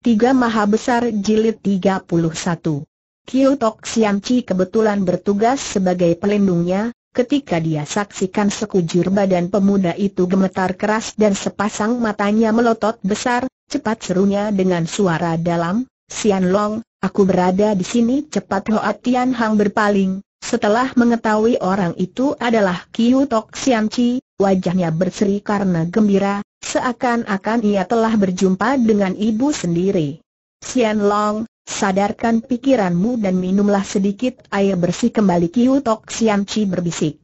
Tiga Maha Besar Jilid 31 Kiu Tok Siam Chi kebetulan bertugas sebagai pelindungnya, ketika dia saksikan sekujur badan pemuda itu gemetar keras dan sepasang matanya melotot besar, cepat serunya dengan suara dalam, Sian Long, aku berada di sini cepat Hoa Tian Hang berpaling, setelah mengetahui orang itu adalah Kiu Tok Siam Chi, wajahnya berseri karena gembira, Seakan-akan ia telah berjumpa dengan ibu sendiri. Sian Long, sadarkan pikiranmu dan minumlah sedikit air bersih kembali Kiu Tok Sian Chi berbisik.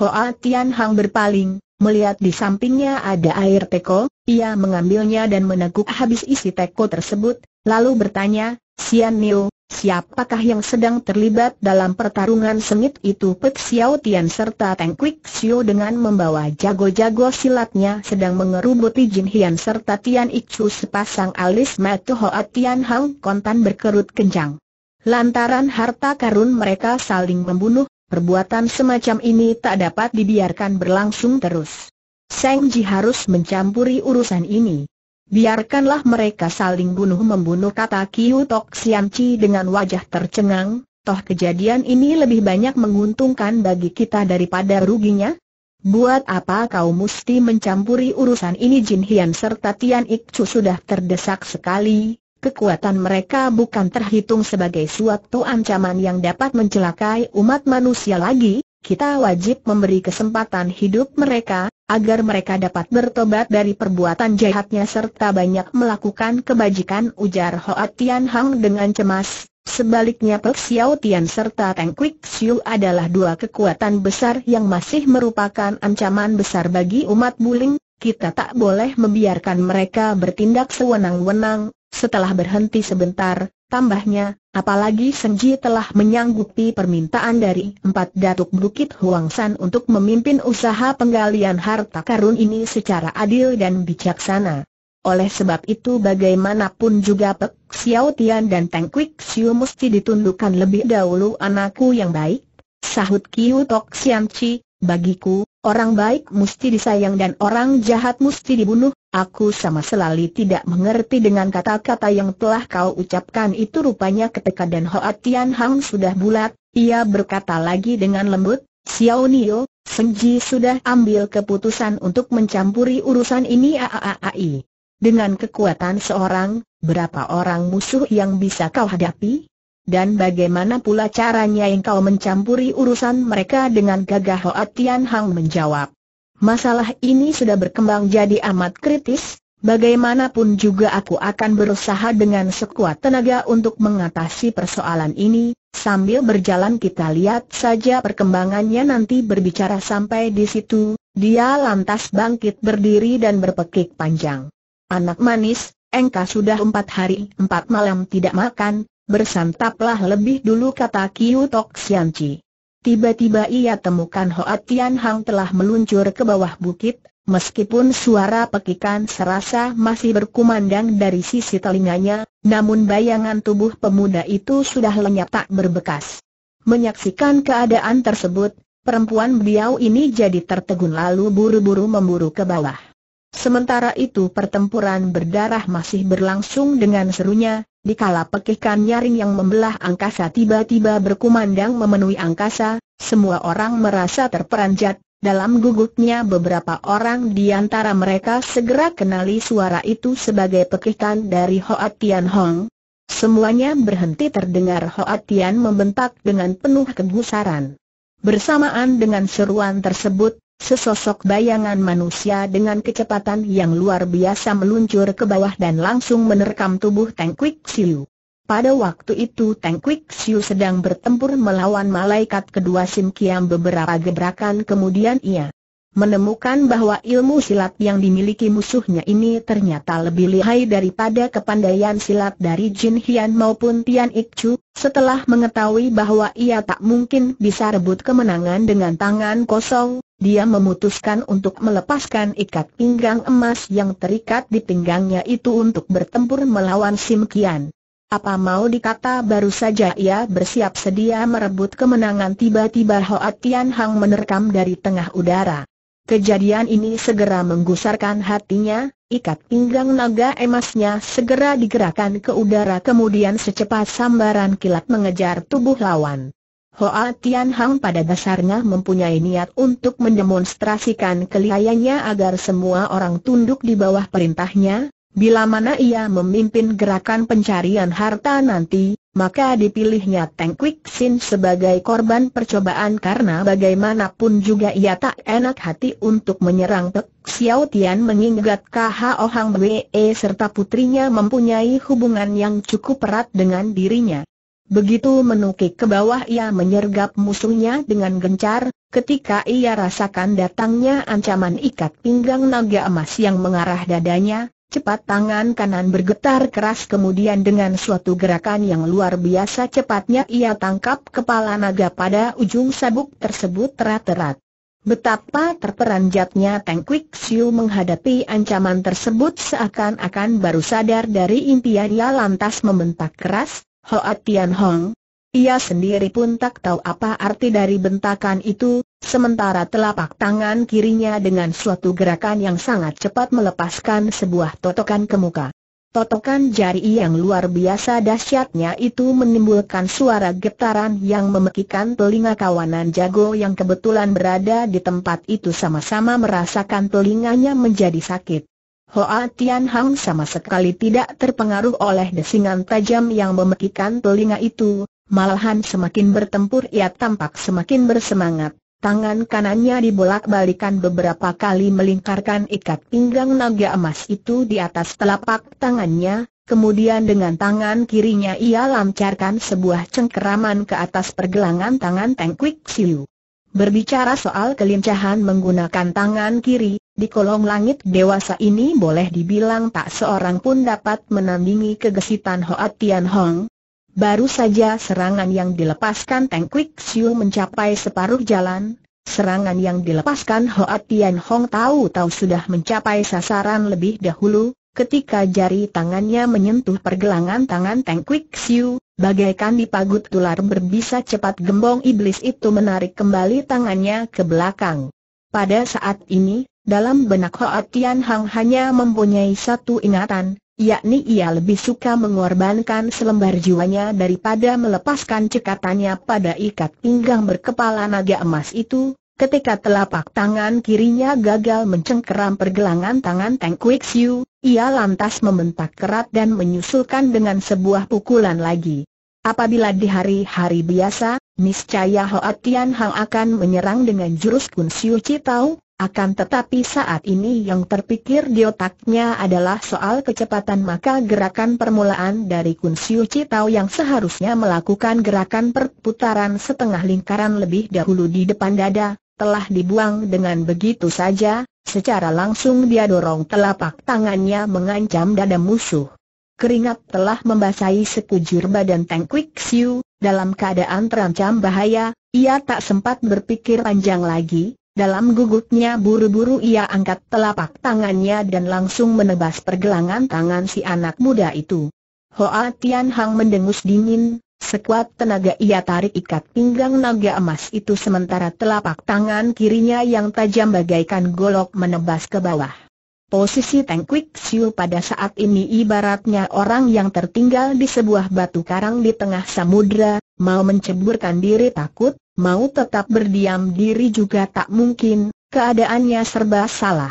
Hoa Tian Hang berpaling, melihat di sampingnya ada air teko, ia mengambilnya dan meneguk habis isi teko tersebut, lalu bertanya, Sian Niu, Siapakah yang sedang terlibat dalam pertarungan sengit itu Pek Xiao Tian serta Teng Kwik Xiu dengan membawa jago-jago silatnya sedang mengerubuti Jin Hian serta Tian Ichu sepasang alis mata Hoa Tian Hang kontan berkerut kencang. Lantaran harta karun mereka saling membunuh, perbuatan semacam ini tak dapat dibiarkan berlangsung terus. Seng Ji harus mencampuri urusan ini. Biarkanlah mereka saling bunuh-membunuh kata Kiu Tok Sian Chi dengan wajah tercengang, toh kejadian ini lebih banyak menguntungkan bagi kita daripada ruginya. Buat apa kau mesti mencampuri urusan ini Jin Hian serta Tian Chu sudah terdesak sekali, kekuatan mereka bukan terhitung sebagai suatu ancaman yang dapat mencelakai umat manusia lagi, kita wajib memberi kesempatan hidup mereka, agar mereka dapat bertobat dari perbuatan jahatnya serta banyak melakukan kebajikan ujar Hoa Tian Hang dengan cemas. Sebaliknya Pek Xiao Tian serta Teng Kwik Xiu adalah dua kekuatan besar yang masih merupakan ancaman besar bagi umat Buling. Kita tak boleh membiarkan mereka bertindak sewenang-wenang. Setelah berhenti sebentar, tambahnya, Apalagi Senji telah menyanggupi permintaan dari empat datuk Bukit Huang San untuk memimpin usaha penggalian harta karun ini secara adil dan bijaksana. Oleh sebab itu bagaimanapun juga Pek Xiao Tian dan Teng Kwik Xiu mesti ditundukkan lebih dahulu anakku yang baik. Sahut Kiu Tok Xiang Chi, bagiku, Orang baik mesti disayang dan orang jahat mesti dibunuh, aku sama selalu tidak mengerti dengan kata-kata yang telah kau ucapkan itu rupanya ketika dan Hoa Tian Hang sudah bulat, ia berkata lagi dengan lembut, Xiao Nio, Senji sudah ambil keputusan untuk mencampuri urusan ini AAAI. Dengan kekuatan seorang, berapa orang musuh yang bisa kau hadapi? Dan bagaimana pula caranya engkau mencampuri urusan mereka dengan gagah Hoa Tian Hang menjawab. Masalah ini sudah berkembang jadi amat kritis, bagaimanapun juga aku akan berusaha dengan sekuat tenaga untuk mengatasi persoalan ini, sambil berjalan kita lihat saja perkembangannya nanti berbicara sampai di situ, dia lantas bangkit berdiri dan berpekik panjang. Anak manis, engkau sudah empat hari empat malam tidak makan, bersantaplah lebih dulu kata Kiu Tok Sian Chi. Tiba-tiba ia temukan Hoa Tian Hang telah meluncur ke bawah bukit, meskipun suara pekikan serasa masih berkumandang dari sisi telinganya, namun bayangan tubuh pemuda itu sudah lenyap tak berbekas. Menyaksikan keadaan tersebut, perempuan beliau ini jadi tertegun lalu buru-buru memburu ke bawah. Sementara itu pertempuran berdarah masih berlangsung dengan serunya, Dikala pekikan nyaring yang membelah angkasa tiba-tiba berkumandang memenuhi angkasa, semua orang merasa terperanjat, dalam gugupnya beberapa orang di antara mereka segera kenali suara itu sebagai pekikan dari Hoa Tian Hong. Semuanya berhenti terdengar Hoa Tian membentak dengan penuh kegusaran. Bersamaan dengan seruan tersebut, Sesosok bayangan manusia dengan kecepatan yang luar biasa meluncur ke bawah dan langsung menerkam tubuh Teng Quick Siu. Pada waktu itu Teng Quick Siu sedang bertempur melawan malaikat kedua Sim Kiam beberapa gebrakan kemudian ia menemukan bahwa ilmu silat yang dimiliki musuhnya ini ternyata lebih lihai daripada kepandaian silat dari Jin Hian maupun Tian Ik setelah mengetahui bahwa ia tak mungkin bisa rebut kemenangan dengan tangan kosong, dia memutuskan untuk melepaskan ikat pinggang emas yang terikat di pinggangnya itu untuk bertempur melawan Sim Kian. Apa mau dikata baru saja ia bersiap sedia merebut kemenangan tiba-tiba Hoat Tian Hang menerkam dari tengah udara. Kejadian ini segera menggusarkan hatinya, ikat pinggang naga emasnya segera digerakkan ke udara kemudian secepat sambaran kilat mengejar tubuh lawan. Hoa Tian Hang pada dasarnya mempunyai niat untuk mendemonstrasikan kelihayannya agar semua orang tunduk di bawah perintahnya, Bila mana ia memimpin gerakan pencarian harta nanti, maka dipilihnya Teng Kwik Sin sebagai korban percobaan karena bagaimanapun juga ia tak enak hati untuk menyerang Pek Xiao Tian mengingat Kha Ohang Wee serta putrinya mempunyai hubungan yang cukup erat dengan dirinya. Begitu menukik ke bawah ia menyergap musuhnya dengan gencar, ketika ia rasakan datangnya ancaman ikat pinggang naga emas yang mengarah dadanya, Cepat tangan kanan bergetar keras kemudian dengan suatu gerakan yang luar biasa cepatnya ia tangkap kepala naga pada ujung sabuk tersebut terat-terat. Betapa terperanjatnya Teng Quick Siu menghadapi ancaman tersebut seakan-akan baru sadar dari impiannya lantas membentak keras, Hoa Tian Hong. Ia sendiri pun tak tahu apa arti dari bentakan itu, Sementara telapak tangan kirinya dengan suatu gerakan yang sangat cepat melepaskan sebuah totokan ke muka. Totokan jari yang luar biasa dahsyatnya itu menimbulkan suara getaran yang memekikan telinga kawanan jago yang kebetulan berada di tempat itu sama-sama merasakan telinganya menjadi sakit. Hoa Tian Hang sama sekali tidak terpengaruh oleh desingan tajam yang memekikan telinga itu, malahan semakin bertempur ia tampak semakin bersemangat. Tangan kanannya dibolak-balikan beberapa kali melingkarkan ikat pinggang naga emas itu di atas telapak tangannya, kemudian dengan tangan kirinya ia lancarkan sebuah cengkeraman ke atas pergelangan tangan Teng Kwik Siu. Berbicara soal kelincahan menggunakan tangan kiri, di kolong langit dewasa ini boleh dibilang tak seorang pun dapat menandingi kegesitan Hoat Tian Hong, Baru saja serangan yang dilepaskan Teng Kwik Siu mencapai separuh jalan, serangan yang dilepaskan Hoa Tian Hong tahu-tahu sudah mencapai sasaran lebih dahulu, ketika jari tangannya menyentuh pergelangan tangan Teng Kwik Siu, bagaikan dipagut tular berbisa cepat gembong iblis itu menarik kembali tangannya ke belakang. Pada saat ini, dalam benak Hoa Tian Hong hanya mempunyai satu ingatan, yakni ia lebih suka mengorbankan selembar jiwanya daripada melepaskan cekatannya pada ikat pinggang berkepala naga emas itu, ketika telapak tangan kirinya gagal mencengkeram pergelangan tangan Teng Kui Xiu, ia lantas membentak kerat dan menyusulkan dengan sebuah pukulan lagi. Apabila di hari-hari biasa, niscaya Hoa Tian Hang akan menyerang dengan jurus Kun Siu Chi Tau, akan tetapi saat ini yang terpikir di otaknya adalah soal kecepatan maka gerakan permulaan dari Kun Siu Citao yang seharusnya melakukan gerakan perputaran setengah lingkaran lebih dahulu di depan dada, telah dibuang dengan begitu saja, secara langsung dia dorong telapak tangannya mengancam dada musuh. Keringat telah membasahi sekujur badan Tang Kwik Siu, dalam keadaan terancam bahaya, ia tak sempat berpikir panjang lagi, dalam gugupnya buru-buru ia angkat telapak tangannya dan langsung menebas pergelangan tangan si anak muda itu. Hoa Tian Hang mendengus dingin, sekuat tenaga ia tarik ikat pinggang naga emas itu sementara telapak tangan kirinya yang tajam bagaikan golok menebas ke bawah. Posisi Teng Kwik Siu pada saat ini ibaratnya orang yang tertinggal di sebuah batu karang di tengah samudra, mau menceburkan diri takut, Mau tetap berdiam diri juga tak mungkin, keadaannya serba salah.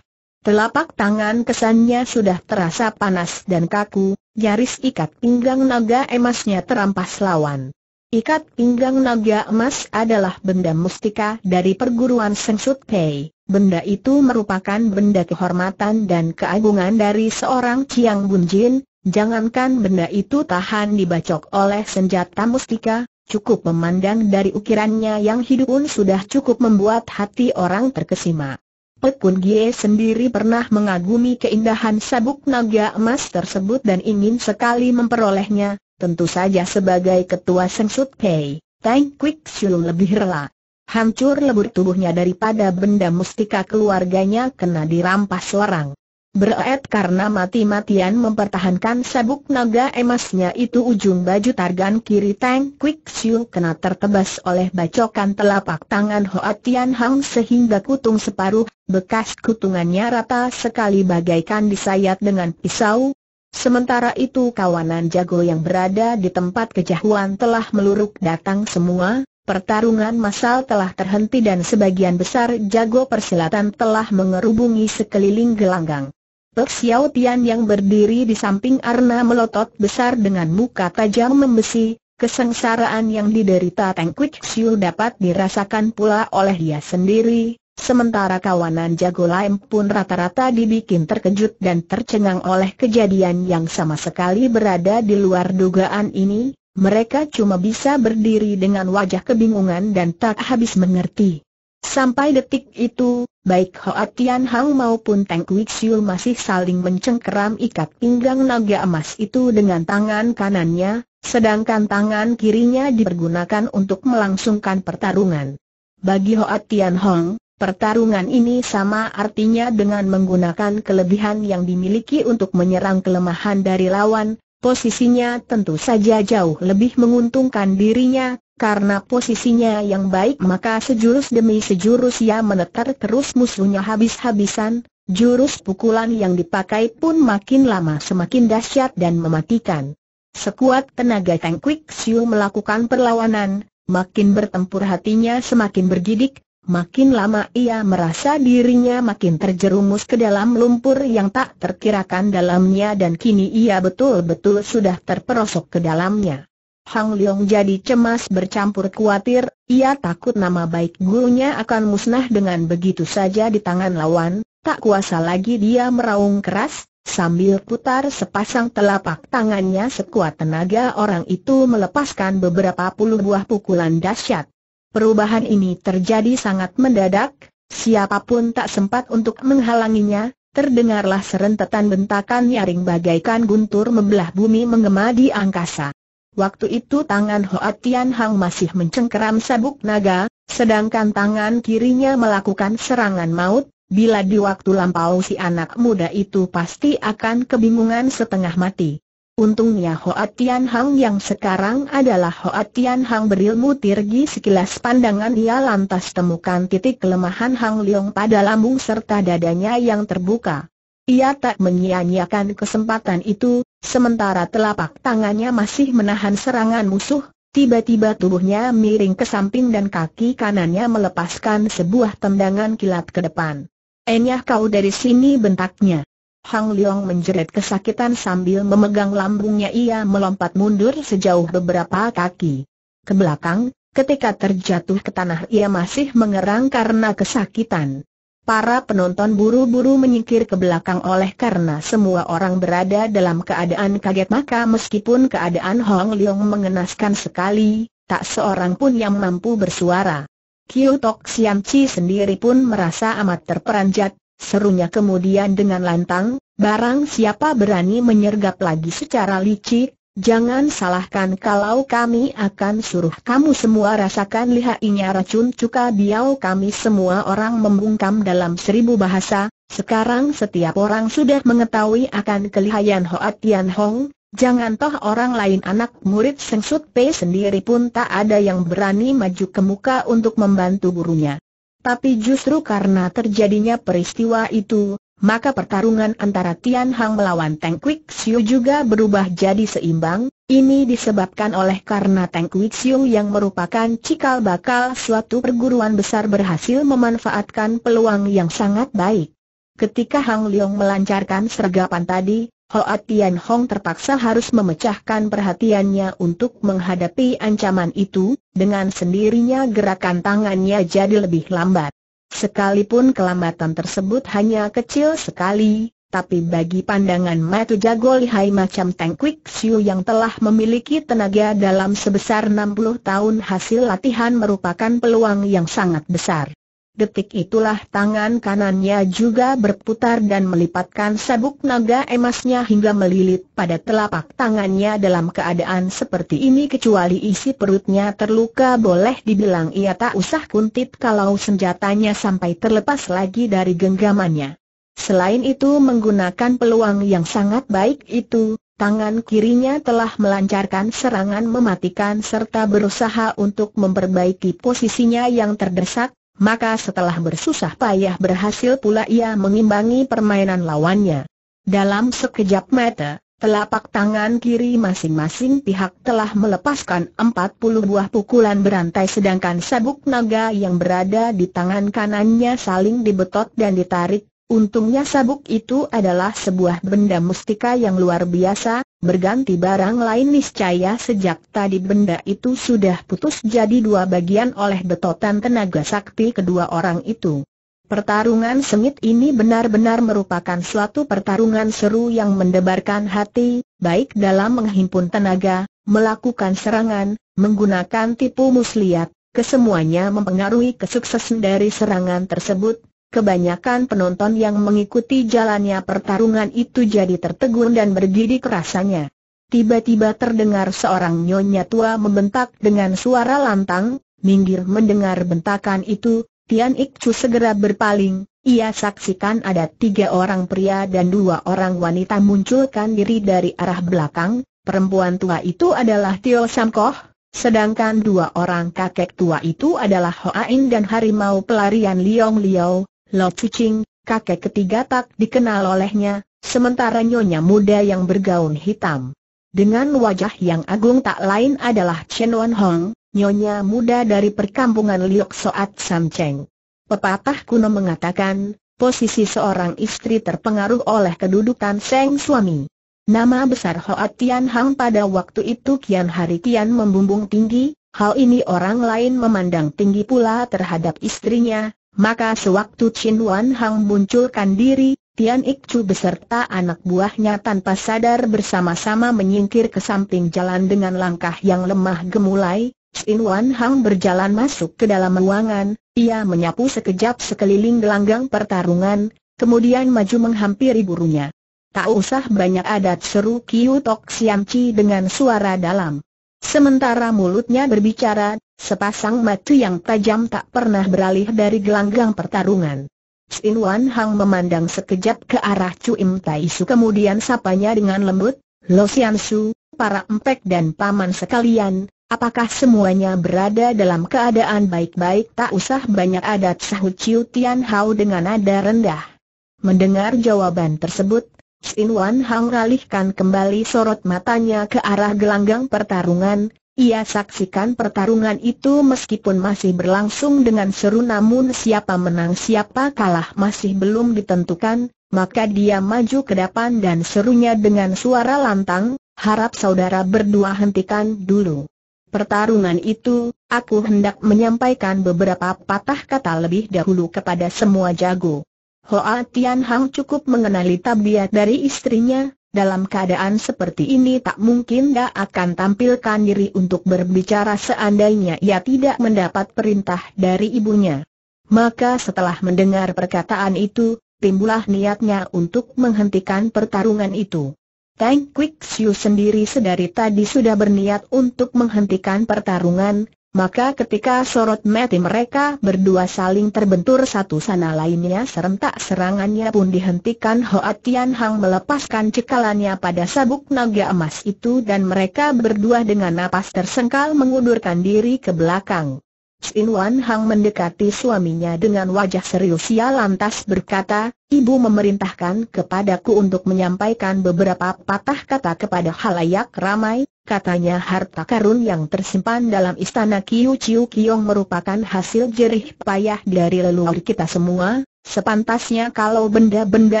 Telapak tangan kesannya sudah terasa panas dan kaku, nyaris ikat pinggang naga emasnya terampas lawan. Ikat pinggang naga emas adalah benda mustika dari perguruan Sengsut Pei. Benda itu merupakan benda kehormatan dan keagungan dari seorang Chiang Bunjin, Jangankan benda itu tahan dibacok oleh senjata mustika, Cukup memandang dari ukirannya yang hidup pun sudah cukup membuat hati orang terkesima. Pekun Gie sendiri pernah mengagumi keindahan sabuk naga emas tersebut dan ingin sekali memperolehnya, tentu saja sebagai ketua Sengsut Pei, Tang Kwik Siu lebih rela. Hancur lebur tubuhnya daripada benda mustika keluarganya kena dirampas orang. Berat karena mati-matian mempertahankan sabuk naga emasnya itu ujung baju targan kiri Tang Quick Siu kena tertebas oleh bacokan telapak tangan Hoa Tian Hang sehingga kutung separuh, bekas kutungannya rata sekali bagaikan disayat dengan pisau. Sementara itu kawanan jago yang berada di tempat kejahuan telah meluruk datang semua, Pertarungan massal telah terhenti dan sebagian besar jago persilatan telah mengerubungi sekeliling gelanggang. Pek Xiao Tian yang berdiri di samping Arna melotot besar dengan muka tajam membesi, kesengsaraan yang diderita Teng Kwik Xiu dapat dirasakan pula oleh dia sendiri, sementara kawanan jago lain pun rata-rata dibikin terkejut dan tercengang oleh kejadian yang sama sekali berada di luar dugaan ini, mereka cuma bisa berdiri dengan wajah kebingungan dan tak habis mengerti. Sampai detik itu, Baik Hoat Tian Hang maupun Teng Kwik Siu masih saling mencengkeram ikat pinggang naga emas itu dengan tangan kanannya, sedangkan tangan kirinya dipergunakan untuk melangsungkan pertarungan. Bagi Hoat Tian Hong, pertarungan ini sama artinya dengan menggunakan kelebihan yang dimiliki untuk menyerang kelemahan dari lawan, posisinya tentu saja jauh lebih menguntungkan dirinya, karena posisinya yang baik maka sejurus demi sejurus ia menetar terus musuhnya habis-habisan, jurus pukulan yang dipakai pun makin lama semakin dahsyat dan mematikan. Sekuat tenaga Kang quick, Siu melakukan perlawanan, makin bertempur hatinya semakin bergidik, makin lama ia merasa dirinya makin terjerumus ke dalam lumpur yang tak terkirakan dalamnya dan kini ia betul-betul sudah terperosok ke dalamnya. Hang Leong jadi cemas bercampur khawatir, ia takut nama baik gurunya akan musnah dengan begitu saja di tangan lawan, tak kuasa lagi dia meraung keras, sambil putar sepasang telapak tangannya sekuat tenaga orang itu melepaskan beberapa puluh buah pukulan dahsyat. Perubahan ini terjadi sangat mendadak, siapapun tak sempat untuk menghalanginya, terdengarlah serentetan bentakan nyaring bagaikan guntur membelah bumi mengemadi angkasa. Waktu itu tangan Hoa Tian Hang masih mencengkeram sabuk naga, sedangkan tangan kirinya melakukan serangan maut, bila di waktu lampau si anak muda itu pasti akan kebingungan setengah mati. Untungnya Hoa Tian Hang yang sekarang adalah Hoa Tian Hang berilmu tirgi sekilas pandangan ia lantas temukan titik kelemahan Hang Leong pada lambung serta dadanya yang terbuka. Ia tak menyia-nyiakan kesempatan itu, sementara telapak tangannya masih menahan serangan musuh, tiba-tiba tubuhnya miring ke samping dan kaki kanannya melepaskan sebuah tendangan kilat ke depan. Enyah eh kau dari sini bentaknya. Hang Leong menjerit kesakitan sambil memegang lambungnya ia melompat mundur sejauh beberapa kaki. Ke belakang, ketika terjatuh ke tanah ia masih mengerang karena kesakitan. Para penonton buru-buru menyingkir ke belakang oleh karena semua orang berada dalam keadaan kaget maka meskipun keadaan Hong Leong mengenaskan sekali, tak seorang pun yang mampu bersuara. Kiu Tok Siam Chi sendiri pun merasa amat terperanjat, serunya kemudian dengan lantang, barang siapa berani menyergap lagi secara licik, Jangan salahkan kalau kami akan suruh kamu semua rasakan lihainya racun cuka biau kami semua orang membungkam dalam seribu bahasa, sekarang setiap orang sudah mengetahui akan kelihayan Hoa Tian Hong, jangan toh orang lain anak murid Seng Sut Pei sendiri pun tak ada yang berani maju ke muka untuk membantu gurunya. Tapi justru karena terjadinya peristiwa itu, maka pertarungan antara Tian Hang melawan Teng Kwik Siu juga berubah jadi seimbang, ini disebabkan oleh karena Teng Kwik Siu yang merupakan cikal bakal suatu perguruan besar berhasil memanfaatkan peluang yang sangat baik. Ketika Hang Leong melancarkan sergapan tadi, Hoa Tian Hong terpaksa harus memecahkan perhatiannya untuk menghadapi ancaman itu, dengan sendirinya gerakan tangannya jadi lebih lambat. Sekalipun kelambatan tersebut hanya kecil sekali, tapi bagi pandangan Matu jago lihai macam Tang Kwik Siu yang telah memiliki tenaga dalam sebesar 60 tahun hasil latihan merupakan peluang yang sangat besar. Detik itulah tangan kanannya juga berputar dan melipatkan sabuk naga emasnya hingga melilit pada telapak tangannya dalam keadaan seperti ini kecuali isi perutnya terluka boleh dibilang ia tak usah kuntit kalau senjatanya sampai terlepas lagi dari genggamannya. Selain itu menggunakan peluang yang sangat baik itu, Tangan kirinya telah melancarkan serangan mematikan serta berusaha untuk memperbaiki posisinya yang terdesak, maka setelah bersusah payah berhasil pula ia mengimbangi permainan lawannya. Dalam sekejap mata, telapak tangan kiri masing-masing pihak telah melepaskan 40 buah pukulan berantai sedangkan sabuk naga yang berada di tangan kanannya saling dibetot dan ditarik, Untungnya sabuk itu adalah sebuah benda mustika yang luar biasa, berganti barang lain niscaya sejak tadi benda itu sudah putus jadi dua bagian oleh betotan tenaga sakti kedua orang itu. Pertarungan sengit ini benar-benar merupakan suatu pertarungan seru yang mendebarkan hati, baik dalam menghimpun tenaga, melakukan serangan, menggunakan tipu muslihat, kesemuanya mempengaruhi kesuksesan dari serangan tersebut, Kebanyakan penonton yang mengikuti jalannya pertarungan itu jadi tertegun dan bergidik rasanya. Tiba-tiba terdengar seorang nyonya tua membentak dengan suara lantang, Minggir mendengar bentakan itu, Tian Ikcu segera berpaling, ia saksikan ada tiga orang pria dan dua orang wanita munculkan diri dari arah belakang, perempuan tua itu adalah Tio Samkoh, sedangkan dua orang kakek tua itu adalah Hoain dan Harimau pelarian Liong Liao, Lo Cucing, kakek ketiga tak dikenal olehnya, sementara nyonya muda yang bergaun hitam. Dengan wajah yang agung tak lain adalah Chen Wan Hong, nyonya muda dari perkampungan Liok Soat Sam Cheng. Pepatah kuno mengatakan, posisi seorang istri terpengaruh oleh kedudukan seng suami. Nama besar Hoat Tian Hang pada waktu itu kian hari kian membumbung tinggi, hal ini orang lain memandang tinggi pula terhadap istrinya, maka sewaktu Chin Wan Hang munculkan diri, Tian Ik Chu beserta anak buahnya tanpa sadar bersama-sama menyingkir ke samping jalan dengan langkah yang lemah gemulai. Chin Wan Hang berjalan masuk ke dalam ruangan, ia menyapu sekejap sekeliling gelanggang pertarungan, kemudian maju menghampiri gurunya. Tak usah banyak adat seru Kiu Tok Siam Chi dengan suara dalam. Sementara mulutnya berbicara, sepasang mata yang tajam tak pernah beralih dari gelanggang pertarungan. Sin Wan Hang memandang sekejap ke arah Chu Im Tai Su kemudian sapanya dengan lembut, Lo Sian Su, para empek dan paman sekalian, apakah semuanya berada dalam keadaan baik-baik tak usah banyak adat sahut Chiu Tian Hao dengan nada rendah. Mendengar jawaban tersebut, Sin Wan Hang ralihkan kembali sorot matanya ke arah gelanggang pertarungan, ia saksikan pertarungan itu meskipun masih berlangsung dengan seru namun siapa menang siapa kalah masih belum ditentukan, maka dia maju ke depan dan serunya dengan suara lantang, harap saudara berdua hentikan dulu. Pertarungan itu, aku hendak menyampaikan beberapa patah kata lebih dahulu kepada semua jago. Hoa Tian Hang cukup mengenali tabiat dari istrinya, dalam keadaan seperti ini tak mungkin dia akan tampilkan diri untuk berbicara seandainya ia tidak mendapat perintah dari ibunya. Maka setelah mendengar perkataan itu, timbullah niatnya untuk menghentikan pertarungan itu. Tang Quixiu sendiri sedari tadi sudah berniat untuk menghentikan pertarungan, maka ketika sorot mati mereka berdua saling terbentur satu sana lainnya serentak serangannya pun dihentikan Hoa Tian Hang melepaskan cekalannya pada sabuk naga emas itu dan mereka berdua dengan napas tersengkal mengundurkan diri ke belakang. Sin Wan Hang mendekati suaminya dengan wajah serius ia lantas berkata, Ibu memerintahkan kepadaku untuk menyampaikan beberapa patah kata kepada halayak ramai, katanya harta karun yang tersimpan dalam istana Kiu Chiu Kiong merupakan hasil jerih payah dari leluhur kita semua, sepantasnya kalau benda-benda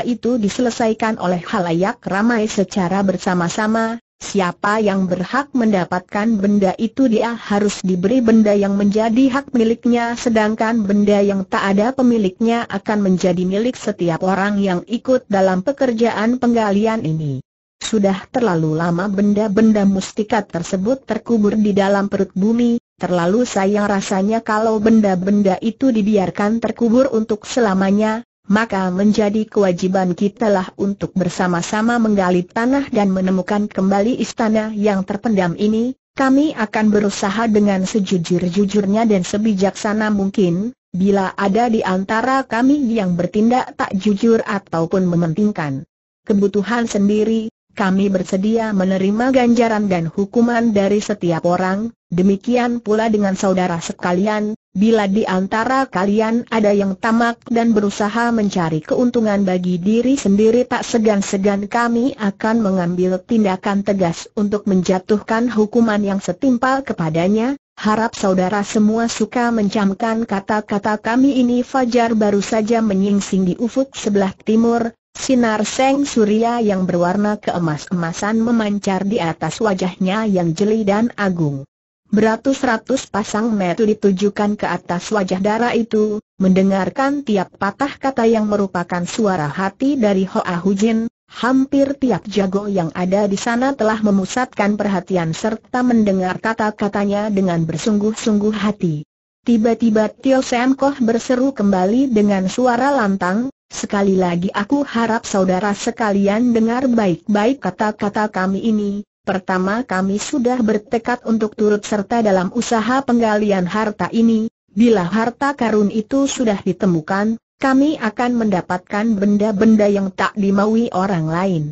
itu diselesaikan oleh halayak ramai secara bersama-sama, Siapa yang berhak mendapatkan benda itu dia harus diberi benda yang menjadi hak miliknya sedangkan benda yang tak ada pemiliknya akan menjadi milik setiap orang yang ikut dalam pekerjaan penggalian ini. Sudah terlalu lama benda-benda mustika tersebut terkubur di dalam perut bumi, terlalu sayang rasanya kalau benda-benda itu dibiarkan terkubur untuk selamanya, maka menjadi kewajiban kita lah untuk bersama-sama menggali tanah dan menemukan kembali istana yang terpendam ini, kami akan berusaha dengan sejujur-jujurnya dan sebijaksana mungkin, bila ada di antara kami yang bertindak tak jujur ataupun mementingkan kebutuhan sendiri, kami bersedia menerima ganjaran dan hukuman dari setiap orang, demikian pula dengan saudara sekalian, Bila di antara kalian ada yang tamak dan berusaha mencari keuntungan bagi diri sendiri tak segan-segan kami akan mengambil tindakan tegas untuk menjatuhkan hukuman yang setimpal kepadanya, harap saudara semua suka mencamkan kata-kata kami ini Fajar baru saja menyingsing di ufuk sebelah timur, sinar seng surya yang berwarna keemas-emasan memancar di atas wajahnya yang jeli dan agung. Beratus-ratus pasang mata ditujukan ke atas wajah darah itu, mendengarkan tiap patah kata yang merupakan suara hati dari Hoa Hujin, hampir tiap jago yang ada di sana telah memusatkan perhatian serta mendengar kata-katanya dengan bersungguh-sungguh hati. Tiba-tiba Tio Sam Koh berseru kembali dengan suara lantang, Sekali lagi aku harap saudara sekalian dengar baik-baik kata-kata kami ini, Pertama kami sudah bertekad untuk turut serta dalam usaha penggalian harta ini, bila harta karun itu sudah ditemukan, kami akan mendapatkan benda-benda yang tak dimaui orang lain.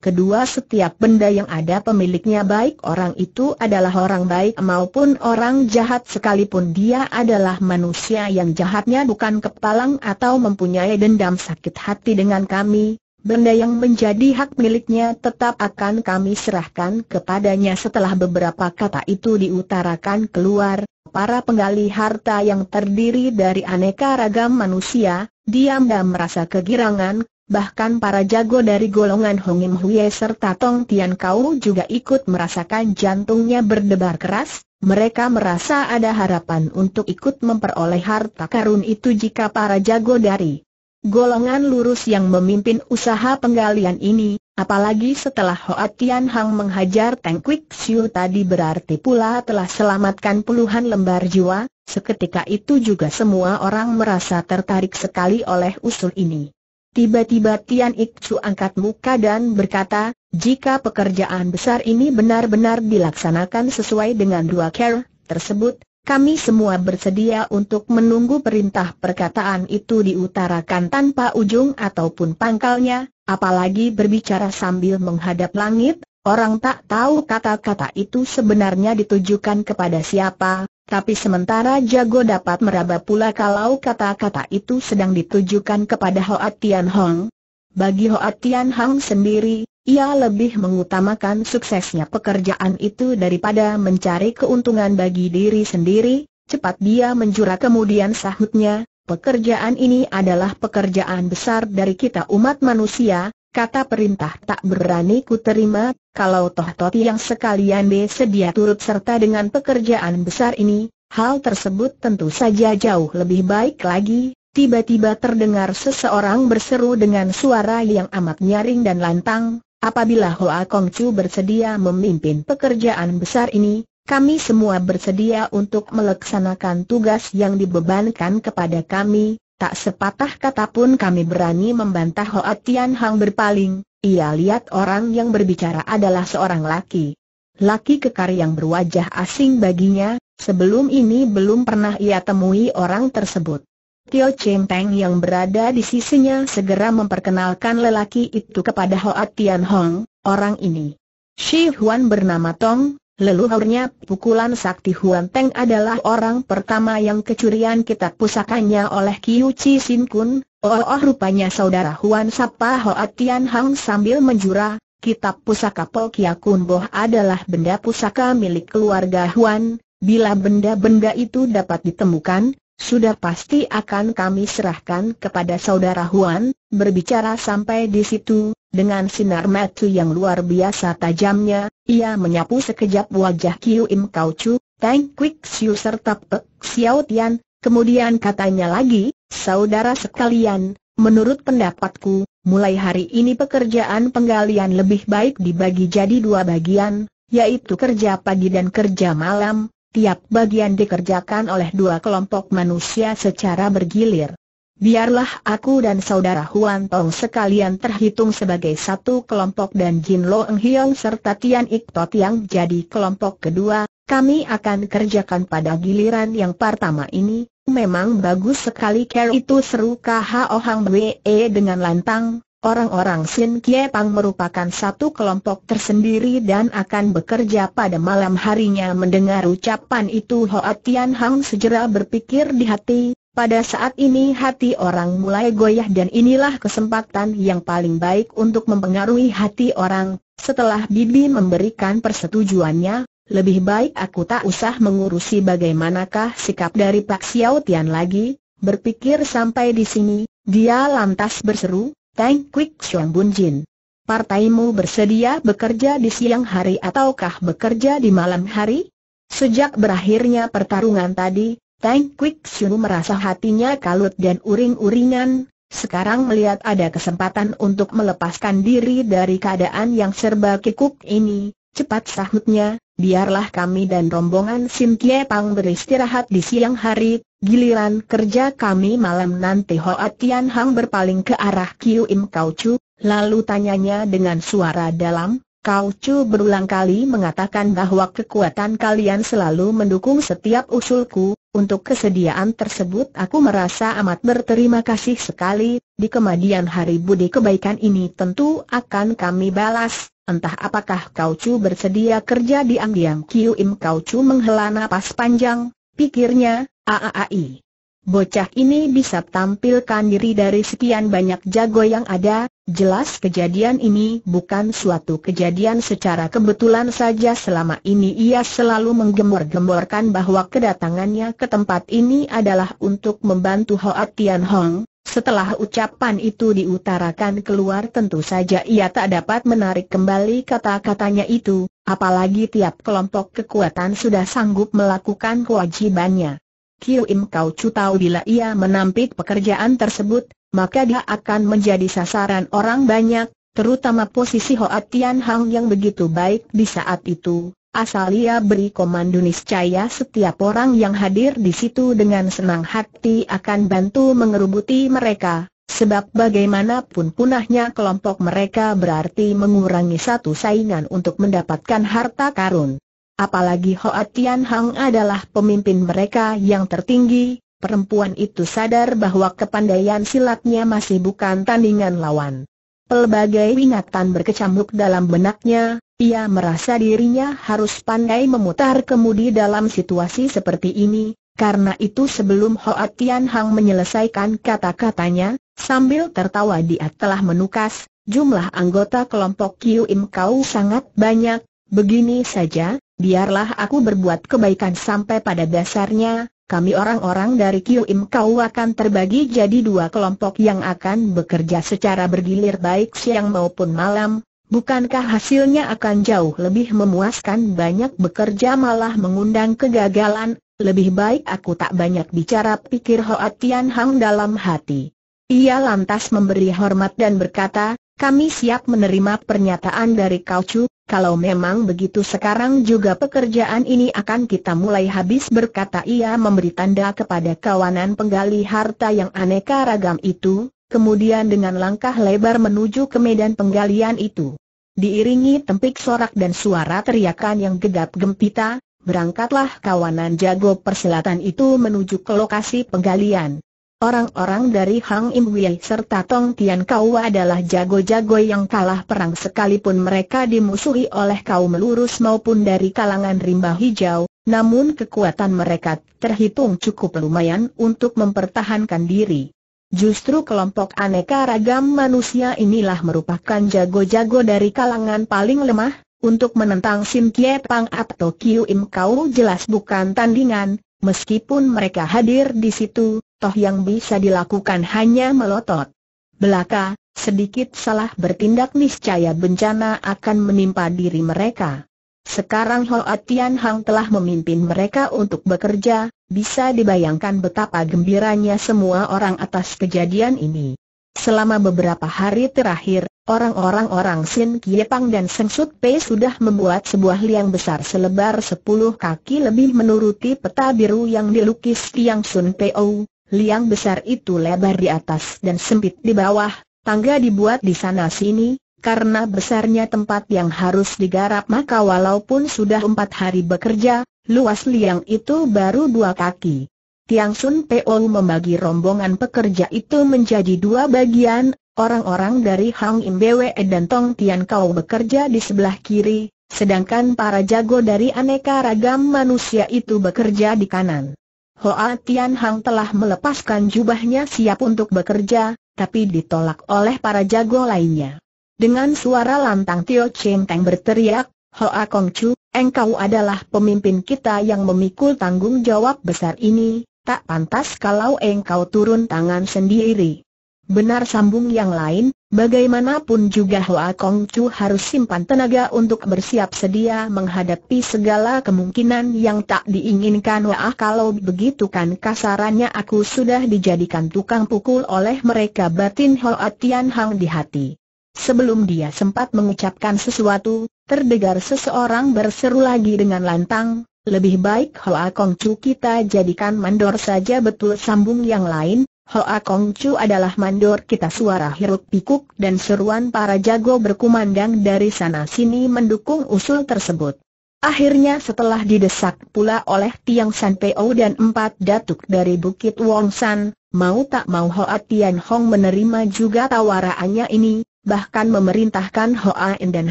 Kedua setiap benda yang ada pemiliknya baik orang itu adalah orang baik maupun orang jahat sekalipun dia adalah manusia yang jahatnya bukan kepalang atau mempunyai dendam sakit hati dengan kami, Benda yang menjadi hak miliknya tetap akan kami serahkan kepadanya setelah beberapa kata itu diutarakan keluar, para penggali harta yang terdiri dari aneka ragam manusia, diam dan merasa kegirangan, bahkan para jago dari golongan Hong Im Huye serta Tong Tian Kau juga ikut merasakan jantungnya berdebar keras, mereka merasa ada harapan untuk ikut memperoleh harta karun itu jika para jago dari Golongan lurus yang memimpin usaha penggalian ini, apalagi setelah Hoa Tian Hang menghajar Teng Kwik Siu tadi berarti pula telah selamatkan puluhan lembar jiwa, seketika itu juga semua orang merasa tertarik sekali oleh usul ini. Tiba-tiba Tian Ik Chu angkat muka dan berkata, jika pekerjaan besar ini benar-benar dilaksanakan sesuai dengan dua care tersebut, kami semua bersedia untuk menunggu perintah perkataan itu diutarakan tanpa ujung ataupun pangkalnya, apalagi berbicara sambil menghadap langit, orang tak tahu kata-kata itu sebenarnya ditujukan kepada siapa, tapi sementara jago dapat meraba pula kalau kata-kata itu sedang ditujukan kepada Hoat Tian Hong. Bagi Hoat Tian Hong sendiri, ia lebih mengutamakan suksesnya pekerjaan itu daripada mencari keuntungan bagi diri sendiri, cepat dia menjura kemudian sahutnya, pekerjaan ini adalah pekerjaan besar dari kita umat manusia, kata perintah tak berani ku terima, kalau toh-toti yang sekalian sedia turut serta dengan pekerjaan besar ini, hal tersebut tentu saja jauh lebih baik lagi. Tiba-tiba terdengar seseorang berseru dengan suara yang amat nyaring dan lantang, Apabila Hoa Kong Chu bersedia memimpin pekerjaan besar ini, kami semua bersedia untuk melaksanakan tugas yang dibebankan kepada kami, tak sepatah kata pun kami berani membantah Hoa Tian Hang berpaling, ia lihat orang yang berbicara adalah seorang laki. Laki kekar yang berwajah asing baginya, sebelum ini belum pernah ia temui orang tersebut. Tio Cheng Peng yang berada di sisinya segera memperkenalkan lelaki itu kepada Hoa Tian Hong, orang ini. Shi Huan bernama Tong, leluhurnya pukulan sakti Huan Teng adalah orang pertama yang kecurian kitab pusakanya oleh Kiu Chi Sin Kun, oh, oh rupanya saudara Huan Sapa Hoa Tian Hong sambil menjura, kitab pusaka Kia Kun Boh adalah benda pusaka milik keluarga Huan, bila benda-benda itu dapat ditemukan, sudah pasti akan kami serahkan kepada saudara Huan, berbicara sampai di situ, dengan sinar metu yang luar biasa tajamnya, ia menyapu sekejap wajah Kiu Im Kau Chu, Tang Kwik Siu serta Pek Xiao Tian, kemudian katanya lagi, saudara sekalian, menurut pendapatku, mulai hari ini pekerjaan penggalian lebih baik dibagi jadi dua bagian, yaitu kerja pagi dan kerja malam, Tiap bagian dikerjakan oleh dua kelompok manusia secara bergilir. Biarlah aku dan saudara Huan Tong sekalian terhitung sebagai satu kelompok dan Jin Lo Eng Hiong serta Tian Ik Tot yang jadi kelompok kedua, kami akan kerjakan pada giliran yang pertama ini, Memang bagus sekali care itu seru KHO Ohang Wee e dengan lantang, Orang-orang Sin Kie Pang merupakan satu kelompok tersendiri dan akan bekerja pada malam harinya mendengar ucapan itu Hoa Tian Hang segera berpikir di hati, pada saat ini hati orang mulai goyah dan inilah kesempatan yang paling baik untuk mempengaruhi hati orang, setelah Bibi memberikan persetujuannya, lebih baik aku tak usah mengurusi bagaimanakah sikap dari Pak Xiao Tian lagi, berpikir sampai di sini, dia lantas berseru, Tang Quick Chong Bun Jin. Partaimu bersedia bekerja di siang hari ataukah bekerja di malam hari? Sejak berakhirnya pertarungan tadi, Tang Quick Chong merasa hatinya kalut dan uring-uringan, sekarang melihat ada kesempatan untuk melepaskan diri dari keadaan yang serba kikuk ini, cepat sahutnya, biarlah kami dan rombongan Sim Kie Pang beristirahat di siang hari, giliran kerja kami malam nanti Hoa Tian Hang berpaling ke arah Kiu Im Kau Chu, lalu tanyanya dengan suara dalam, Kau Chu berulang kali mengatakan bahwa kekuatan kalian selalu mendukung setiap usulku, untuk kesediaan tersebut aku merasa amat berterima kasih sekali, di kemudian hari budi kebaikan ini tentu akan kami balas, Entah apakah Kau Chu bersedia kerja diam-diam Kiu Im Kau Chu menghela nafas panjang, pikirnya, aaai. Bocah ini bisa tampilkan diri dari sekian banyak jago yang ada, jelas kejadian ini bukan suatu kejadian secara kebetulan saja selama ini ia selalu menggembor-gemborkan bahwa kedatangannya ke tempat ini adalah untuk membantu Hoa Tian Hong, setelah ucapan itu diutarakan keluar tentu saja ia tak dapat menarik kembali kata-katanya itu, apalagi tiap kelompok kekuatan sudah sanggup melakukan kewajibannya. Kiu Im Kau Chu tahu bila ia menampik pekerjaan tersebut, maka dia akan menjadi sasaran orang banyak, terutama posisi Hoa Tian Hang yang begitu baik di saat itu, Asal ia beri komando niscaya setiap orang yang hadir di situ dengan senang hati akan bantu mengerubuti mereka, sebab bagaimanapun punahnya kelompok mereka berarti mengurangi satu saingan untuk mendapatkan harta karun. Apalagi Hoa Tian Hang adalah pemimpin mereka yang tertinggi, perempuan itu sadar bahwa kepandaian silatnya masih bukan tandingan lawan. Pelbagai ingatan berkecamuk dalam benaknya, ia merasa dirinya harus pandai memutar kemudi dalam situasi seperti ini, karena itu sebelum Hoa Tian Hang menyelesaikan kata-katanya, sambil tertawa dia telah menukas, jumlah anggota kelompok Kiu Im Kau sangat banyak, begini saja, biarlah aku berbuat kebaikan sampai pada dasarnya, kami orang-orang dari Kiu Im Kau akan terbagi jadi dua kelompok yang akan bekerja secara bergilir baik siang maupun malam, Bukankah hasilnya akan jauh lebih memuaskan banyak bekerja malah mengundang kegagalan, lebih baik aku tak banyak bicara pikir Hoa Tian Hang dalam hati. Ia lantas memberi hormat dan berkata, kami siap menerima pernyataan dari Kau Chu, kalau memang begitu sekarang juga pekerjaan ini akan kita mulai habis berkata ia memberi tanda kepada kawanan penggali harta yang aneka ragam itu, kemudian dengan langkah lebar menuju ke medan penggalian itu. Diiringi tempik sorak dan suara teriakan yang gegap gempita, berangkatlah kawanan jago persilatan itu menuju ke lokasi penggalian. Orang-orang dari Hang Im Wei serta Tong Tian Kau adalah jago-jago yang kalah perang sekalipun mereka dimusuhi oleh kaum lurus maupun dari kalangan rimba hijau, namun kekuatan mereka terhitung cukup lumayan untuk mempertahankan diri. Justru kelompok aneka ragam manusia inilah merupakan jago-jago dari kalangan paling lemah, untuk menentang Sim Kie Pang atau Kiu Im Kau jelas bukan tandingan, meskipun mereka hadir di situ, toh yang bisa dilakukan hanya melotot. Belaka, sedikit salah bertindak niscaya bencana akan menimpa diri mereka. Sekarang Hoa Tian Hang telah memimpin mereka untuk bekerja, bisa dibayangkan betapa gembiranya semua orang atas kejadian ini. Selama beberapa hari terakhir, orang-orang orang Sin Kiepang dan Seng Sut Pei sudah membuat sebuah liang besar selebar 10 kaki lebih menuruti peta biru yang dilukis Tiang Sun Peo. Liang besar itu lebar di atas dan sempit di bawah, tangga dibuat di sana-sini, karena besarnya tempat yang harus digarap maka walaupun sudah empat hari bekerja, luas liang itu baru dua kaki. Tiang Sun Po membagi rombongan pekerja itu menjadi dua bagian, orang-orang dari Hang Im Bwe dan Tong Tian Kau bekerja di sebelah kiri, sedangkan para jago dari aneka ragam manusia itu bekerja di kanan. Hoa Tian Hang telah melepaskan jubahnya siap untuk bekerja, tapi ditolak oleh para jago lainnya. Dengan suara lantang Tio Cheng Teng berteriak, Hoa Kong Chu, Engkau adalah pemimpin kita yang memikul tanggung jawab besar ini, tak pantas kalau engkau turun tangan sendiri. Benar sambung yang lain, bagaimanapun juga Hoa Kong Chu harus simpan tenaga untuk bersiap sedia menghadapi segala kemungkinan yang tak diinginkan Wah kalau begitu kan kasarannya aku sudah dijadikan tukang pukul oleh mereka batin Hoa Tian Hang di hati. Sebelum dia sempat mengucapkan sesuatu, Terdengar seseorang berseru lagi dengan lantang, lebih baik Hoa Kong Chu kita jadikan mandor saja betul sambung yang lain, Hoa Kong Chu adalah mandor kita suara hiruk pikuk dan seruan para jago berkumandang dari sana-sini mendukung usul tersebut. Akhirnya setelah didesak pula oleh Tiang San Peo dan empat datuk dari Bukit Wong San, mau tak mau Hoa Tian Hong menerima juga tawaraannya ini, bahkan memerintahkan Hoa Hoain dan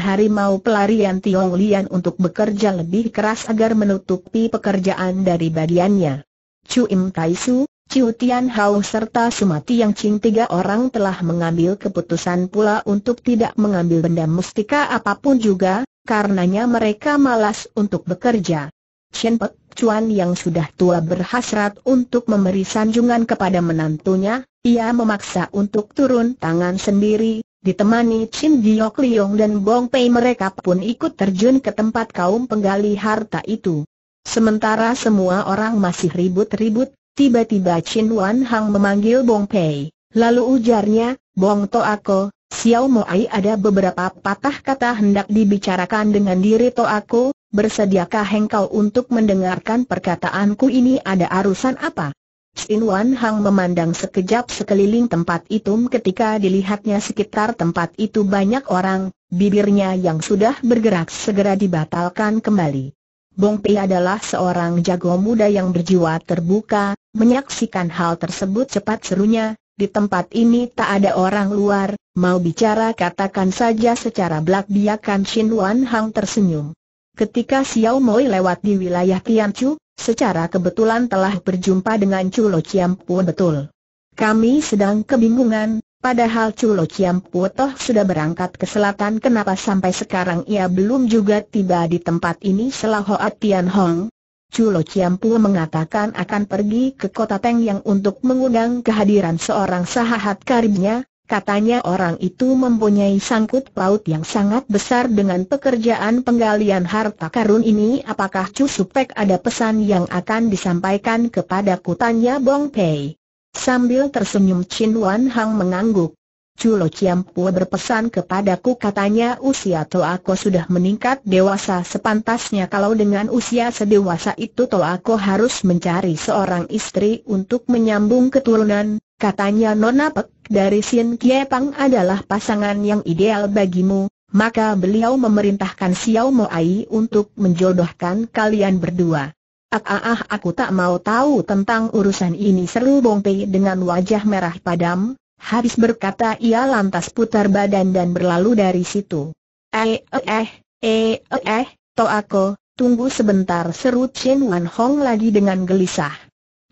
harimau pelarian Tiong Lian untuk bekerja lebih keras agar menutupi pekerjaan dari bagiannya. Chu Im Tai Su, Chiu Tian Hao serta Sumati Yang Ching tiga orang telah mengambil keputusan pula untuk tidak mengambil benda mustika apapun juga, karenanya mereka malas untuk bekerja. Chen Pek Chuan yang sudah tua berhasrat untuk memberi sanjungan kepada menantunya, ia memaksa untuk turun tangan sendiri, Ditemani Chin Giok Liong dan Bong Pei mereka pun ikut terjun ke tempat kaum penggali harta itu. Sementara semua orang masih ribut-ribut, tiba-tiba Chin Wan Hang memanggil Bong Pei. Lalu ujarnya, Bong To Ako, Xiao Mo Ai ada beberapa patah kata hendak dibicarakan dengan diri To Ako, bersediakah engkau untuk mendengarkan perkataanku ini ada arusan apa? Sin Wan Hang memandang sekejap sekeliling tempat itu ketika dilihatnya sekitar tempat itu banyak orang, bibirnya yang sudah bergerak segera dibatalkan kembali. Bong Pei adalah seorang jago muda yang berjiwa terbuka, menyaksikan hal tersebut cepat serunya, di tempat ini tak ada orang luar, mau bicara katakan saja secara belak biakan Shin Wan Hang tersenyum. Ketika Xiao Moi lewat di wilayah Tianchu, Secara kebetulan telah berjumpa dengan Culo Ciampu betul. Kami sedang kebingungan, padahal Culo Ciampu toh sudah berangkat ke selatan kenapa sampai sekarang ia belum juga tiba di tempat ini Selah Hoa Tian Hong. Culo Ciampu mengatakan akan pergi ke kota Teng yang untuk mengundang kehadiran seorang sahabat karibnya, Katanya orang itu mempunyai sangkut paut yang sangat besar dengan pekerjaan penggalian harta karun ini apakah Chu Supek ada pesan yang akan disampaikan kepada kutanya Bong Pei. Sambil tersenyum Chin Wan Hang mengangguk. Chu Chiam Pua berpesan kepadaku katanya usia Toako sudah meningkat dewasa sepantasnya kalau dengan usia sedewasa itu Toako harus mencari seorang istri untuk menyambung keturunan, katanya Nona Pek, dari Sin Kie Pang adalah pasangan yang ideal bagimu, maka beliau memerintahkan Xiao Mo Ai untuk menjodohkan kalian berdua. Ah, ah, ah aku tak mau tahu tentang urusan ini seru Bong Pei dengan wajah merah padam, habis berkata ia lantas putar badan dan berlalu dari situ. Eh, eh, eh, eh, eh, to aku, tunggu sebentar seru Chen Wan Hong lagi dengan gelisah.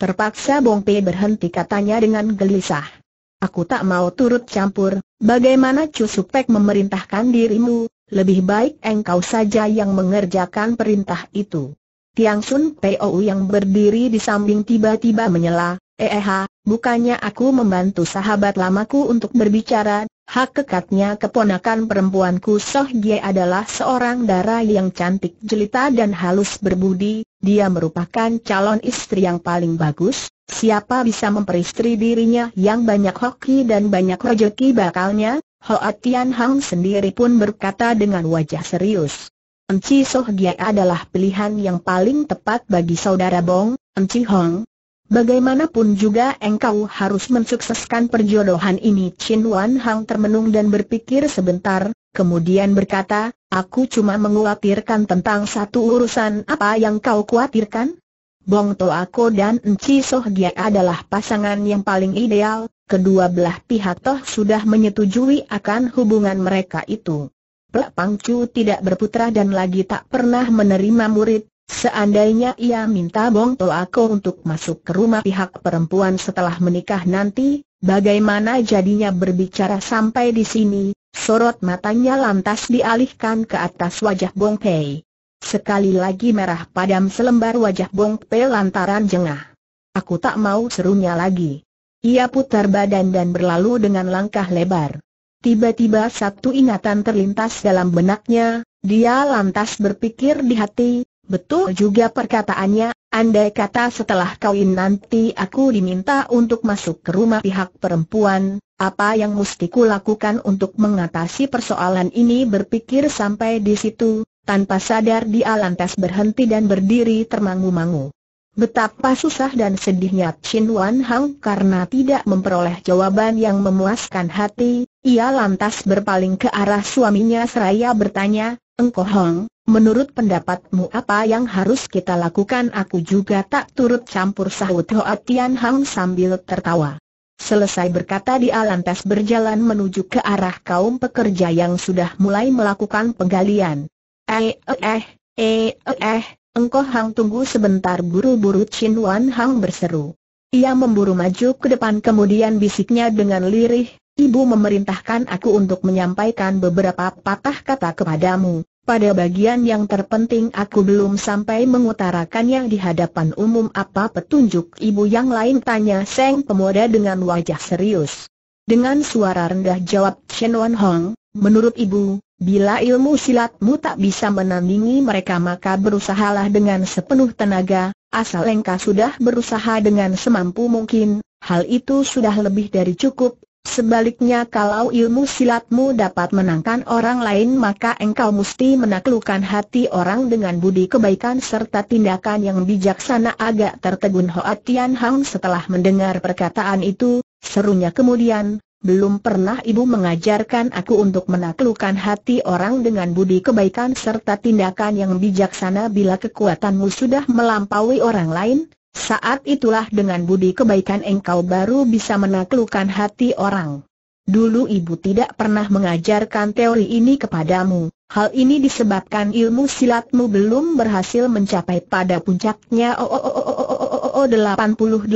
Terpaksa Bong Pei berhenti katanya dengan gelisah. Aku tak mau turut campur, bagaimana Cusupek memerintahkan dirimu, lebih baik engkau saja yang mengerjakan perintah itu. Tiang Sun POU yang berdiri di samping tiba-tiba menyela, eh, eh bukannya aku membantu sahabat lamaku untuk berbicara, Hak kekatnya keponakan perempuanku Soh Gie adalah seorang darah yang cantik jelita dan halus berbudi, dia merupakan calon istri yang paling bagus, siapa bisa memperistri dirinya yang banyak hoki dan banyak rejeki bakalnya, Hoa Tian Hang sendiri pun berkata dengan wajah serius. Enci Soh Gie adalah pilihan yang paling tepat bagi saudara Bong, Enci Hong, Bagaimanapun juga engkau harus mensukseskan perjodohan ini Chin Wan Hang termenung dan berpikir sebentar, kemudian berkata, aku cuma menguatirkan tentang satu urusan apa yang kau khawatirkan? Bong Toako dan Enci Soh Gia adalah pasangan yang paling ideal, kedua belah pihak toh sudah menyetujui akan hubungan mereka itu. Pelak Pangcu tidak berputra dan lagi tak pernah menerima murid, Seandainya ia minta Bong Toako untuk masuk ke rumah pihak perempuan setelah menikah nanti, bagaimana jadinya berbicara sampai di sini, sorot matanya lantas dialihkan ke atas wajah Bong Pei. Sekali lagi merah padam selembar wajah Bong Pei lantaran jengah. Aku tak mau serunya lagi. Ia putar badan dan berlalu dengan langkah lebar. Tiba-tiba satu ingatan terlintas dalam benaknya, dia lantas berpikir di hati, Betul juga perkataannya, andai kata setelah kawin nanti aku diminta untuk masuk ke rumah pihak perempuan, apa yang mesti lakukan untuk mengatasi persoalan ini berpikir sampai di situ, tanpa sadar dia lantas berhenti dan berdiri termangu-mangu. Betapa susah dan sedihnya Chin Wan Hang karena tidak memperoleh jawaban yang memuaskan hati, ia lantas berpaling ke arah suaminya seraya bertanya, Engkau Hong, Menurut pendapatmu apa yang harus kita lakukan? Aku juga tak turut campur sahut Hoa Tian Hang sambil tertawa. Selesai berkata dia lantas berjalan menuju ke arah kaum pekerja yang sudah mulai melakukan penggalian. Eh, eh eh eh eh, eh engkau Hang tunggu sebentar buru-buru Chin Wan Hang berseru. Ia memburu maju ke depan kemudian bisiknya dengan lirih, ibu memerintahkan aku untuk menyampaikan beberapa patah kata kepadamu. Pada bagian yang terpenting aku belum sampai mengutarakannya di hadapan umum apa petunjuk ibu yang lain tanya Seng Pemuda dengan wajah serius. Dengan suara rendah jawab Shen Wan Hong, menurut ibu, bila ilmu silatmu tak bisa menandingi mereka maka berusahalah dengan sepenuh tenaga, asal engkau sudah berusaha dengan semampu mungkin, hal itu sudah lebih dari cukup, Sebaliknya kalau ilmu silatmu dapat menangkan orang lain maka engkau mesti menaklukkan hati orang dengan budi kebaikan serta tindakan yang bijaksana agak tertegun Hoa Tian Hang setelah mendengar perkataan itu, serunya kemudian, belum pernah ibu mengajarkan aku untuk menaklukkan hati orang dengan budi kebaikan serta tindakan yang bijaksana bila kekuatanmu sudah melampaui orang lain, saat itulah dengan budi kebaikan engkau baru bisa menaklukkan hati orang. Dulu ibu tidak pernah mengajarkan teori ini kepadamu, hal ini disebabkan ilmu silatmu belum berhasil mencapai pada puncaknya. Oh, oh, oh, oh, oh, oh, oh, oh, 88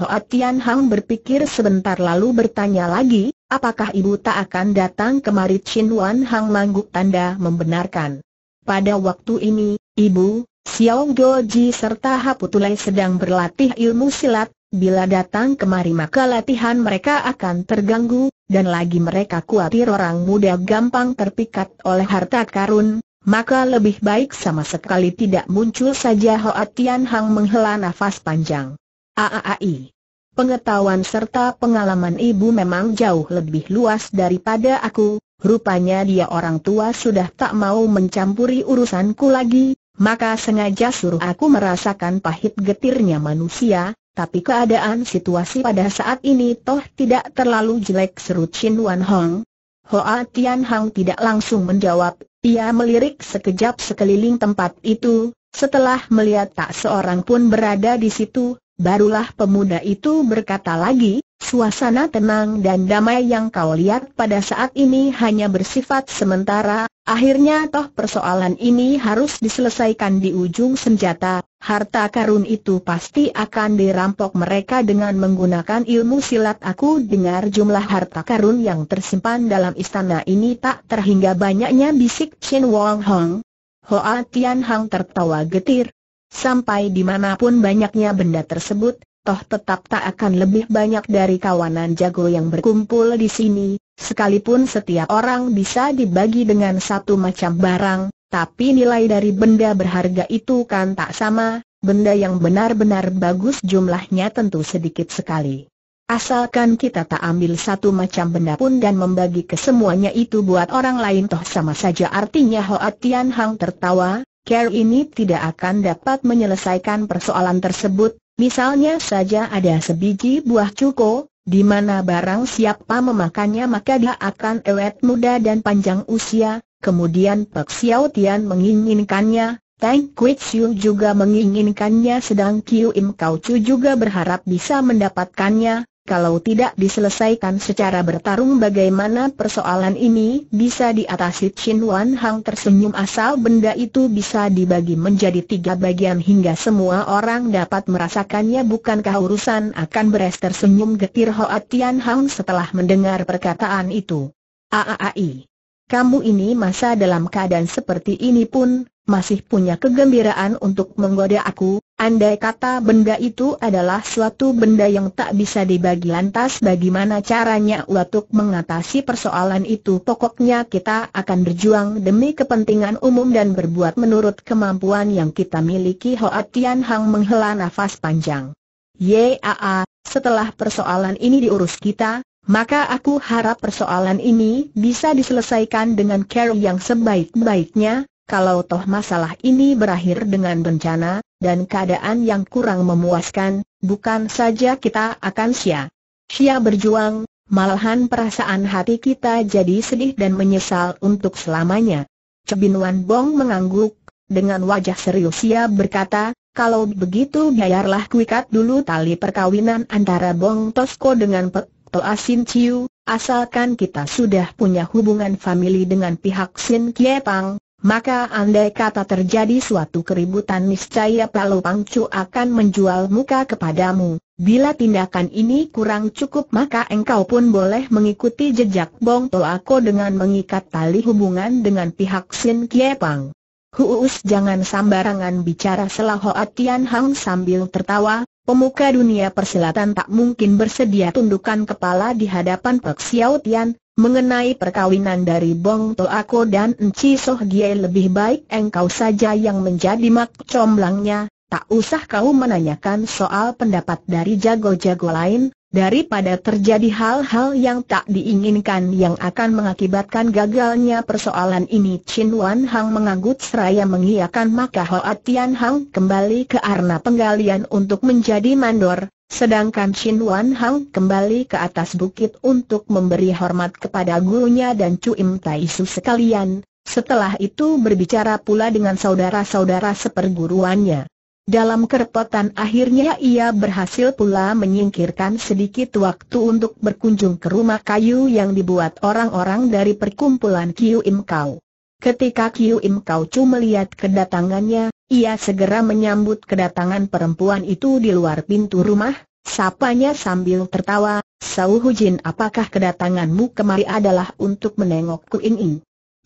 Hoa Tian Hang berpikir sebentar lalu bertanya lagi, apakah ibu tak akan datang kemari Chin Wan Hang mangguk tanda membenarkan. Pada waktu ini, ibu, Xiao Goji serta Haputulai sedang berlatih ilmu silat, bila datang kemari maka latihan mereka akan terganggu, dan lagi mereka khawatir orang muda gampang terpikat oleh harta karun, maka lebih baik sama sekali tidak muncul saja Hoa Tian Hang menghela nafas panjang. Aaai. Pengetahuan serta pengalaman ibu memang jauh lebih luas daripada aku, rupanya dia orang tua sudah tak mau mencampuri urusanku lagi, maka sengaja suruh aku merasakan pahit getirnya manusia, tapi keadaan situasi pada saat ini toh tidak terlalu jelek seru Chin Wan Hong. Hoa Tian Hang tidak langsung menjawab, ia melirik sekejap sekeliling tempat itu, setelah melihat tak seorang pun berada di situ, barulah pemuda itu berkata lagi, Suasana tenang dan damai yang kau lihat pada saat ini hanya bersifat sementara, akhirnya toh persoalan ini harus diselesaikan di ujung senjata, harta karun itu pasti akan dirampok mereka dengan menggunakan ilmu silat aku dengar jumlah harta karun yang tersimpan dalam istana ini tak terhingga banyaknya bisik Chen Wong Hong. Hoa Tian Hang tertawa getir. Sampai dimanapun banyaknya benda tersebut, toh tetap tak akan lebih banyak dari kawanan jago yang berkumpul di sini, sekalipun setiap orang bisa dibagi dengan satu macam barang, tapi nilai dari benda berharga itu kan tak sama, benda yang benar-benar bagus jumlahnya tentu sedikit sekali. Asalkan kita tak ambil satu macam benda pun dan membagi ke semuanya itu buat orang lain toh sama saja artinya Hoa Tian Hang tertawa, Care ini tidak akan dapat menyelesaikan persoalan tersebut, Misalnya saja ada sebiji buah cuko, di mana barang siapa memakannya maka dia akan awet muda dan panjang usia, kemudian Pek Xiao Tian menginginkannya, Tang Kui Chiu juga menginginkannya sedang Kiu Im Kau Chu juga berharap bisa mendapatkannya, kalau tidak diselesaikan secara bertarung bagaimana persoalan ini bisa diatasi Chin Wan Hang tersenyum asal benda itu bisa dibagi menjadi tiga bagian hingga semua orang dapat merasakannya bukankah urusan akan beres tersenyum getir Hoa Tian Hang setelah mendengar perkataan itu. Aaai, Kamu ini masa dalam keadaan seperti ini pun, masih punya kegembiraan untuk menggoda aku, Andai kata benda itu adalah suatu benda yang tak bisa dibagi lantas bagaimana caranya untuk mengatasi persoalan itu Pokoknya kita akan berjuang demi kepentingan umum dan berbuat menurut kemampuan yang kita miliki Hoa Tian Hang menghela nafas panjang Yaa, setelah persoalan ini diurus kita, maka aku harap persoalan ini bisa diselesaikan dengan care yang sebaik-baiknya Kalau toh masalah ini berakhir dengan bencana dan keadaan yang kurang memuaskan, bukan saja kita akan sia. Sia berjuang, malahan perasaan hati kita jadi sedih dan menyesal untuk selamanya. Cebinuan Bong mengangguk, dengan wajah serius ia berkata, kalau begitu biarlah kuikat dulu tali perkawinan antara Bong Tosko dengan Pek Toa Sin Chiu, asalkan kita sudah punya hubungan famili dengan pihak Sin Kie Pang, maka andai kata terjadi suatu keributan niscaya Palu Pangcu akan menjual muka kepadamu. Bila tindakan ini kurang cukup maka engkau pun boleh mengikuti jejak Bong Toako dengan mengikat tali hubungan dengan pihak Sin Kie Pang. Huus jangan sambarangan bicara Selaho Atian Hang sambil tertawa, pemuka dunia persilatan tak mungkin bersedia tundukkan kepala di hadapan Pek Xiao Tian, Mengenai perkawinan dari Bong To Ako dan Enci Soh Gie lebih baik engkau saja yang menjadi mak comblangnya, tak usah kau menanyakan soal pendapat dari jago-jago lain, daripada terjadi hal-hal yang tak diinginkan yang akan mengakibatkan gagalnya persoalan ini. Chin Wan Hang mengangguk seraya mengiakan maka Hoa Tian Hang kembali ke arna penggalian untuk menjadi mandor, Sedangkan Chin Wan Hang kembali ke atas bukit untuk memberi hormat kepada gurunya dan Im Tai Su sekalian, setelah itu berbicara pula dengan saudara-saudara seperguruannya. Dalam kerepotan akhirnya ia berhasil pula menyingkirkan sedikit waktu untuk berkunjung ke rumah kayu yang dibuat orang-orang dari perkumpulan Kiu Im Kau. Ketika Kiu Im Kau Chu melihat kedatangannya, ia segera menyambut kedatangan perempuan itu di luar pintu rumah, sapanya sambil tertawa, Sau Jin, apakah kedatanganmu kemari adalah untuk menengok Ku Ing Ing?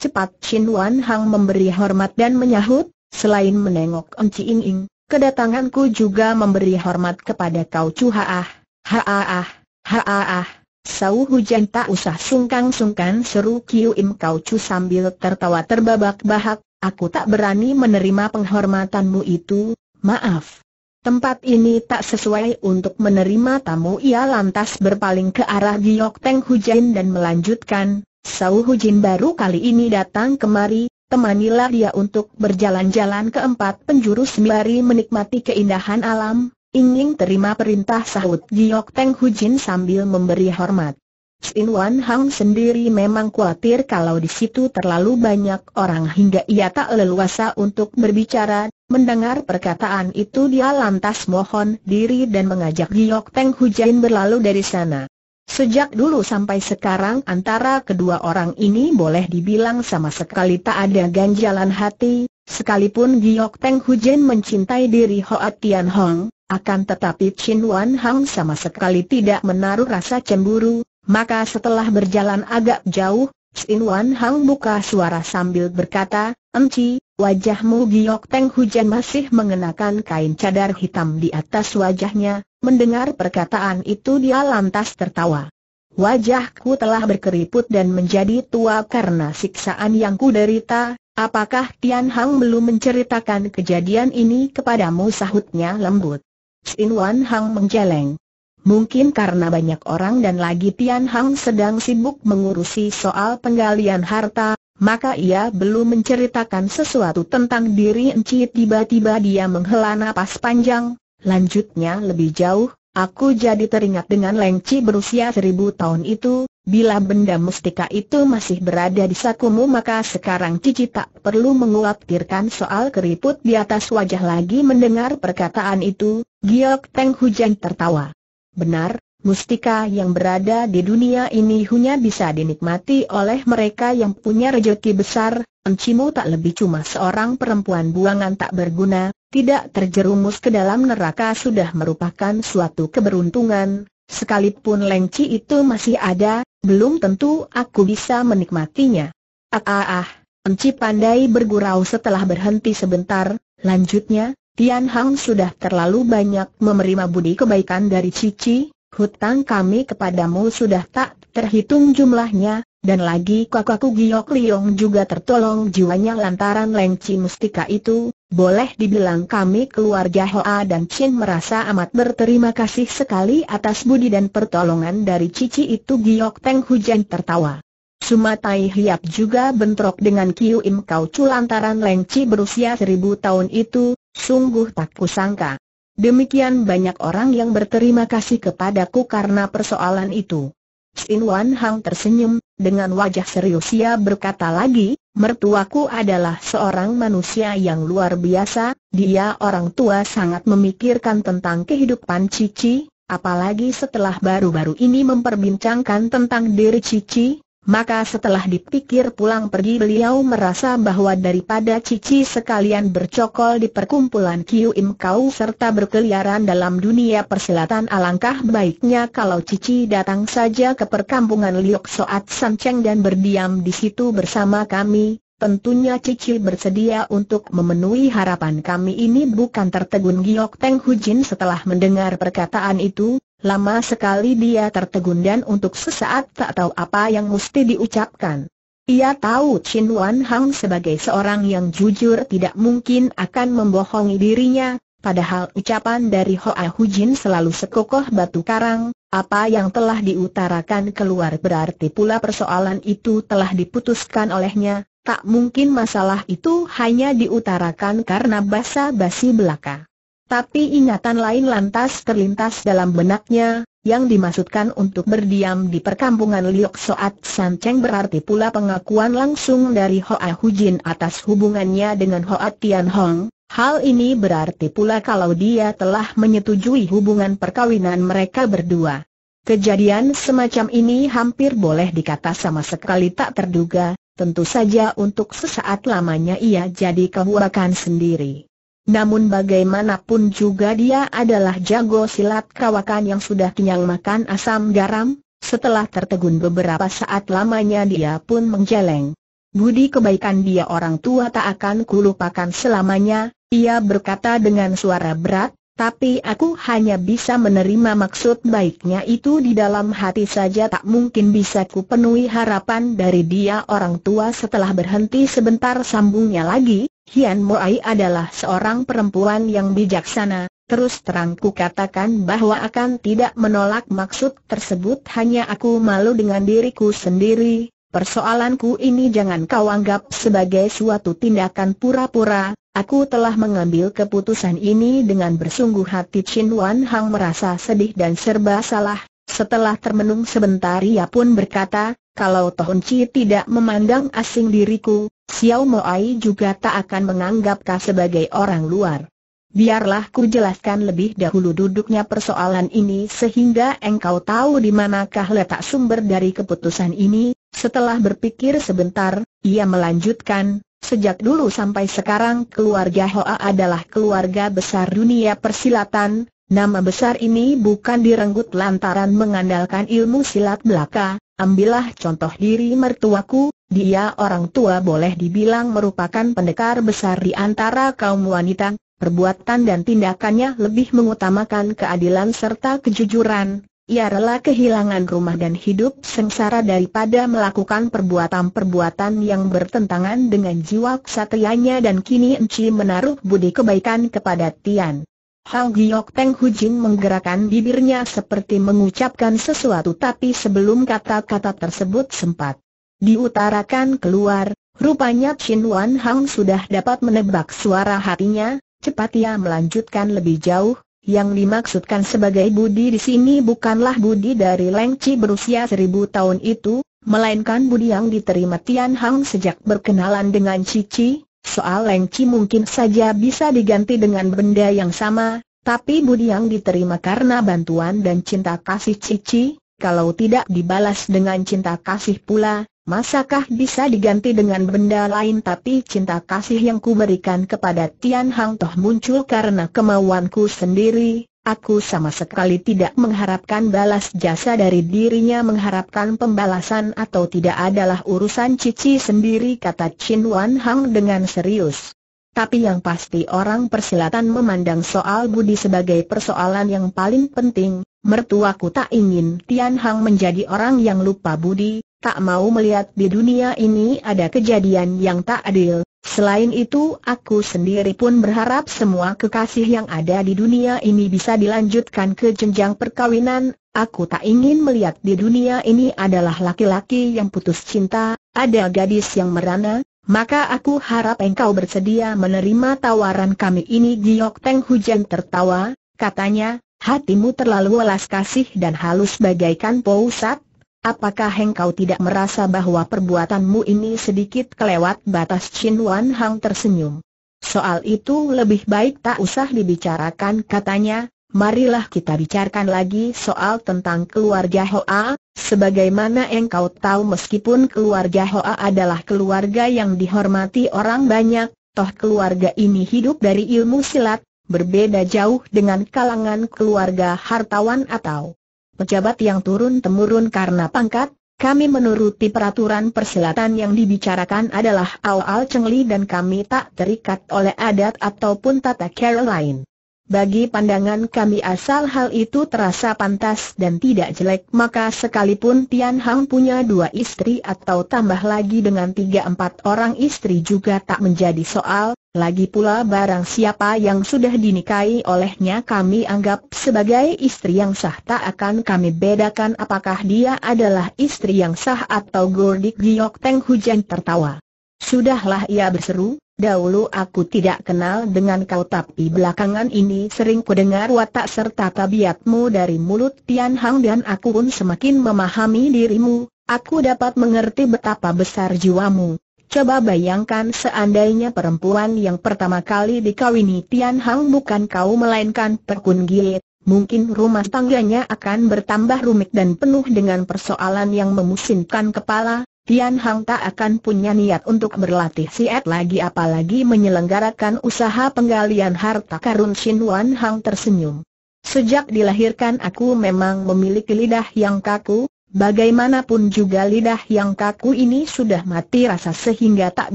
Cepat Shin Wan Hang memberi hormat dan menyahut, selain menengok Chi Ing Ing, kedatanganku juga memberi hormat kepada Kau Chu Haah, Haah, Haah, Sau hujan tak usah sungkan-sungkan seru Kiu Im Kau Chu sambil tertawa terbabak-bahak, aku tak berani menerima penghormatanmu itu, maaf. Tempat ini tak sesuai untuk menerima tamu ia lantas berpaling ke arah Giok Teng Hujan dan melanjutkan, Sau Hujin baru kali ini datang kemari, temanilah dia untuk berjalan-jalan ke empat penjuru sembari menikmati keindahan alam, Ingin terima perintah sahut Giok Teng Hu Jin sambil memberi hormat. Sin Wan Hang sendiri memang khawatir kalau di situ terlalu banyak orang hingga ia tak leluasa untuk berbicara. Mendengar perkataan itu dia lantas mohon diri dan mengajak Giok Teng Hu Jin berlalu dari sana. Sejak dulu sampai sekarang antara kedua orang ini boleh dibilang sama sekali tak ada ganjalan hati, sekalipun Giok Teng Hu Jin mencintai diri Hoa Tian Hong, akan tetapi Chin Wan Hang sama sekali tidak menaruh rasa cemburu, maka setelah berjalan agak jauh, Chin Wan Hang buka suara sambil berkata, Enci, wajahmu giok teng hujan masih mengenakan kain cadar hitam di atas wajahnya, mendengar perkataan itu dia lantas tertawa. Wajahku telah berkeriput dan menjadi tua karena siksaan yang kuderita, apakah Tian Hang belum menceritakan kejadian ini kepadamu sahutnya lembut. Sin Wan Hang menjeleng. Mungkin karena banyak orang dan lagi Tian Hang sedang sibuk mengurusi soal penggalian harta, maka ia belum menceritakan sesuatu tentang diri Enci tiba-tiba dia menghela napas panjang, lanjutnya lebih jauh, Aku jadi teringat dengan Lengci berusia seribu tahun itu, bila benda mustika itu masih berada di sakumu maka sekarang Cici tak perlu menguatirkan soal keriput di atas wajah lagi mendengar perkataan itu, Giok Teng Hujan tertawa. Benar, Mustika yang berada di dunia ini hanya bisa dinikmati oleh mereka yang punya rejeki besar, Encimu tak lebih cuma seorang perempuan buangan tak berguna, tidak terjerumus ke dalam neraka sudah merupakan suatu keberuntungan, sekalipun lengci itu masih ada, belum tentu aku bisa menikmatinya. Ah ah ah, Enci pandai bergurau setelah berhenti sebentar, lanjutnya, Tian Hang sudah terlalu banyak menerima budi kebaikan dari Cici, Hutang kami kepadamu sudah tak terhitung jumlahnya, dan lagi kakakku Giok Liong juga tertolong jiwanya lantaran Lengci Mustika itu, boleh dibilang kami keluarga Hoa dan Chin merasa amat berterima kasih sekali atas budi dan pertolongan dari cici itu Giok Teng Hujan tertawa. Sumatai Hiap juga bentrok dengan Kiu Im Kau Cu lantaran Lengci berusia seribu tahun itu, sungguh tak kusangka. Demikian banyak orang yang berterima kasih kepadaku karena persoalan itu. Sin Wan Hang tersenyum, dengan wajah serius ia berkata lagi, mertuaku adalah seorang manusia yang luar biasa, dia orang tua sangat memikirkan tentang kehidupan Cici, apalagi setelah baru-baru ini memperbincangkan tentang diri Cici, maka setelah dipikir pulang pergi beliau merasa bahwa daripada cici sekalian bercokol di perkumpulan Kiu Im Kau serta berkeliaran dalam dunia persilatan alangkah baiknya kalau cici datang saja ke perkampungan Liok Soat Sanceng dan berdiam di situ bersama kami, Tentunya Cici bersedia untuk memenuhi harapan kami ini bukan tertegun Giok Teng Jin setelah mendengar perkataan itu, Lama sekali dia tertegun dan untuk sesaat tak tahu apa yang mesti diucapkan. Ia tahu Chin Wan Hang sebagai seorang yang jujur tidak mungkin akan membohongi dirinya, padahal ucapan dari Hoa Hujin selalu sekokoh batu karang, apa yang telah diutarakan keluar berarti pula persoalan itu telah diputuskan olehnya, tak mungkin masalah itu hanya diutarakan karena basa-basi belaka. Tapi ingatan lain lantas terlintas dalam benaknya, yang dimaksudkan untuk berdiam di perkampungan Liok Soat San Cheng berarti pula pengakuan langsung dari Hoa Jin atas hubungannya dengan Hoa Tian Hong. Hal ini berarti pula kalau dia telah menyetujui hubungan perkawinan mereka berdua. Kejadian semacam ini hampir boleh dikata sama sekali tak terduga, tentu saja untuk sesaat lamanya ia jadi kehurakan sendiri. Namun bagaimanapun juga dia adalah jago silat kawakan yang sudah kenyang makan asam garam, setelah tertegun beberapa saat lamanya dia pun menjeleng. Budi kebaikan dia orang tua tak akan kulupakan selamanya, ia berkata dengan suara berat, tapi aku hanya bisa menerima maksud baiknya itu di dalam hati saja tak mungkin bisa ku penuhi harapan dari dia orang tua setelah berhenti sebentar sambungnya lagi, Hian Moai adalah seorang perempuan yang bijaksana, terus terangku katakan bahwa akan tidak menolak maksud tersebut hanya aku malu dengan diriku sendiri, persoalanku ini jangan kau anggap sebagai suatu tindakan pura-pura, Aku telah mengambil keputusan ini dengan bersungguh hati Chin Wan Hang merasa sedih dan serba salah. Setelah termenung sebentar ia pun berkata, kalau Tohun Chi tidak memandang asing diriku, Xiao Ai juga tak akan menganggap kau sebagai orang luar. Biarlah ku jelaskan lebih dahulu duduknya persoalan ini sehingga engkau tahu di manakah letak sumber dari keputusan ini. Setelah berpikir sebentar, ia melanjutkan, Sejak dulu sampai sekarang keluarga Hoa adalah keluarga besar dunia persilatan, nama besar ini bukan direnggut lantaran mengandalkan ilmu silat belaka, Ambillah contoh diri mertuaku, dia orang tua boleh dibilang merupakan pendekar besar di antara kaum wanita, perbuatan dan tindakannya lebih mengutamakan keadilan serta kejujuran. Ia rela kehilangan rumah dan hidup sengsara daripada melakukan perbuatan-perbuatan yang bertentangan dengan jiwa kesatrianya dan kini Enci menaruh budi kebaikan kepada Tian. Hal Giok Peng Jin menggerakkan bibirnya seperti mengucapkan sesuatu tapi sebelum kata-kata tersebut sempat diutarakan keluar, rupanya Chin Wan Hang sudah dapat menebak suara hatinya, cepat ia melanjutkan lebih jauh, yang dimaksudkan sebagai budi di sini bukanlah budi dari Chi berusia seribu tahun itu, melainkan budi yang diterima Tian Hang sejak berkenalan dengan Cici, Soal lengki mungkin saja bisa diganti dengan benda yang sama, tapi budi yang diterima karena bantuan dan cinta kasih Cici, kalau tidak dibalas dengan cinta kasih pula, masakah bisa diganti dengan benda lain tapi cinta kasih yang kuberikan kepada Tian Hang Toh muncul karena kemauanku sendiri, Aku sama sekali tidak mengharapkan balas jasa dari dirinya mengharapkan pembalasan atau tidak adalah urusan Cici sendiri kata Chin Wan Hang dengan serius. Tapi yang pasti orang persilatan memandang soal budi sebagai persoalan yang paling penting, Mertuaku tak ingin Tian Hang menjadi orang yang lupa budi, tak mau melihat di dunia ini ada kejadian yang tak adil. Selain itu aku sendiri pun berharap semua kekasih yang ada di dunia ini bisa dilanjutkan ke jenjang perkawinan. Aku tak ingin melihat di dunia ini adalah laki-laki yang putus cinta, ada gadis yang merana, maka aku harap engkau bersedia menerima tawaran kami ini Giok Teng Hujan tertawa, katanya, hatimu terlalu welas kasih dan halus bagaikan pousat, apakah engkau tidak merasa bahwa perbuatanmu ini sedikit kelewat batas Chin Wan Hang tersenyum? Soal itu lebih baik tak usah dibicarakan katanya, marilah kita bicarakan lagi soal tentang keluarga Hoa, sebagaimana engkau tahu meskipun keluarga Hoa adalah keluarga yang dihormati orang banyak, toh keluarga ini hidup dari ilmu silat, berbeda jauh dengan kalangan keluarga hartawan atau pejabat yang turun-temurun karena pangkat, kami menuruti peraturan perselatan yang dibicarakan adalah awal cengli dan kami tak terikat oleh adat ataupun tata cara lain. Bagi pandangan kami asal hal itu terasa pantas dan tidak jelek maka sekalipun Tian Hang punya dua istri atau tambah lagi dengan tiga empat orang istri juga tak menjadi soal, lagi pula barang siapa yang sudah dinikahi olehnya kami anggap sebagai istri yang sah tak akan kami bedakan apakah dia adalah istri yang sah atau gordik giok teng hujan tertawa. Sudahlah ia berseru, Dahulu aku tidak kenal dengan kau tapi belakangan ini sering kudengar watak serta tabiatmu dari mulut Tian Hang dan aku pun semakin memahami dirimu, aku dapat mengerti betapa besar jiwamu. Coba bayangkan seandainya perempuan yang pertama kali dikawini Tian Hang bukan kau melainkan Perkun Gilit, mungkin rumah tangganya akan bertambah rumit dan penuh dengan persoalan yang memusingkan kepala, Tian Hang tak akan punya niat untuk berlatih siat lagi apalagi menyelenggarakan usaha penggalian harta karun Shin Wan Hang tersenyum. Sejak dilahirkan aku memang memiliki lidah yang kaku, bagaimanapun juga lidah yang kaku ini sudah mati rasa sehingga tak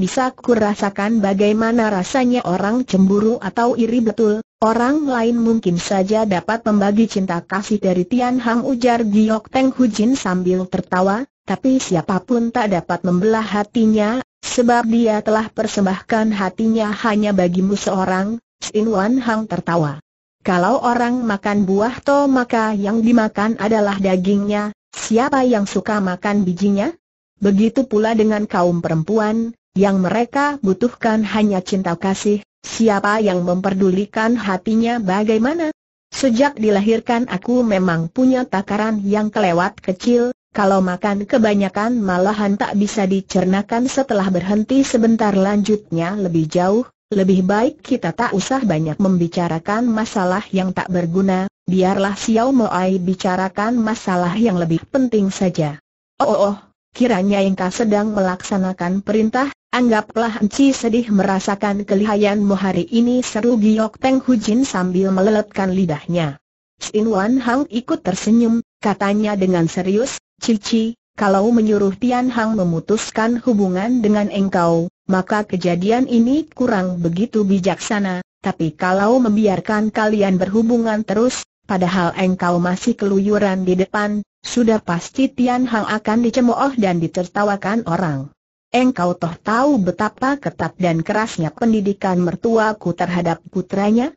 bisa kurasakan bagaimana rasanya orang cemburu atau iri betul. Orang lain mungkin saja dapat membagi cinta kasih dari Tian Hang ujar Giok Teng Jin sambil tertawa, tapi siapapun tak dapat membelah hatinya, sebab dia telah persembahkan hatinya hanya bagimu seorang, Sin Wan Hang tertawa. Kalau orang makan buah to maka yang dimakan adalah dagingnya, siapa yang suka makan bijinya? Begitu pula dengan kaum perempuan, yang mereka butuhkan hanya cinta kasih, siapa yang memperdulikan hatinya bagaimana? Sejak dilahirkan aku memang punya takaran yang kelewat kecil, kalau makan kebanyakan malahan tak bisa dicernakan setelah berhenti sebentar lanjutnya lebih jauh, lebih baik kita tak usah banyak membicarakan masalah yang tak berguna, biarlah Xiao Moai bicarakan masalah yang lebih penting saja. Oh oh, oh kiranya engkau sedang melaksanakan perintah, anggaplah Enci sedih merasakan kelihayanmu hari ini seru Giok Teng Hujin sambil meleletkan lidahnya. Sin Wan Hang ikut tersenyum, katanya dengan serius, Cici, kalau menyuruh Tian Hang memutuskan hubungan dengan engkau, maka kejadian ini kurang begitu bijaksana, tapi kalau membiarkan kalian berhubungan terus, padahal engkau masih keluyuran di depan, sudah pasti Tian Hang akan dicemooh dan ditertawakan orang. Engkau toh tahu betapa ketat dan kerasnya pendidikan mertuaku terhadap putranya?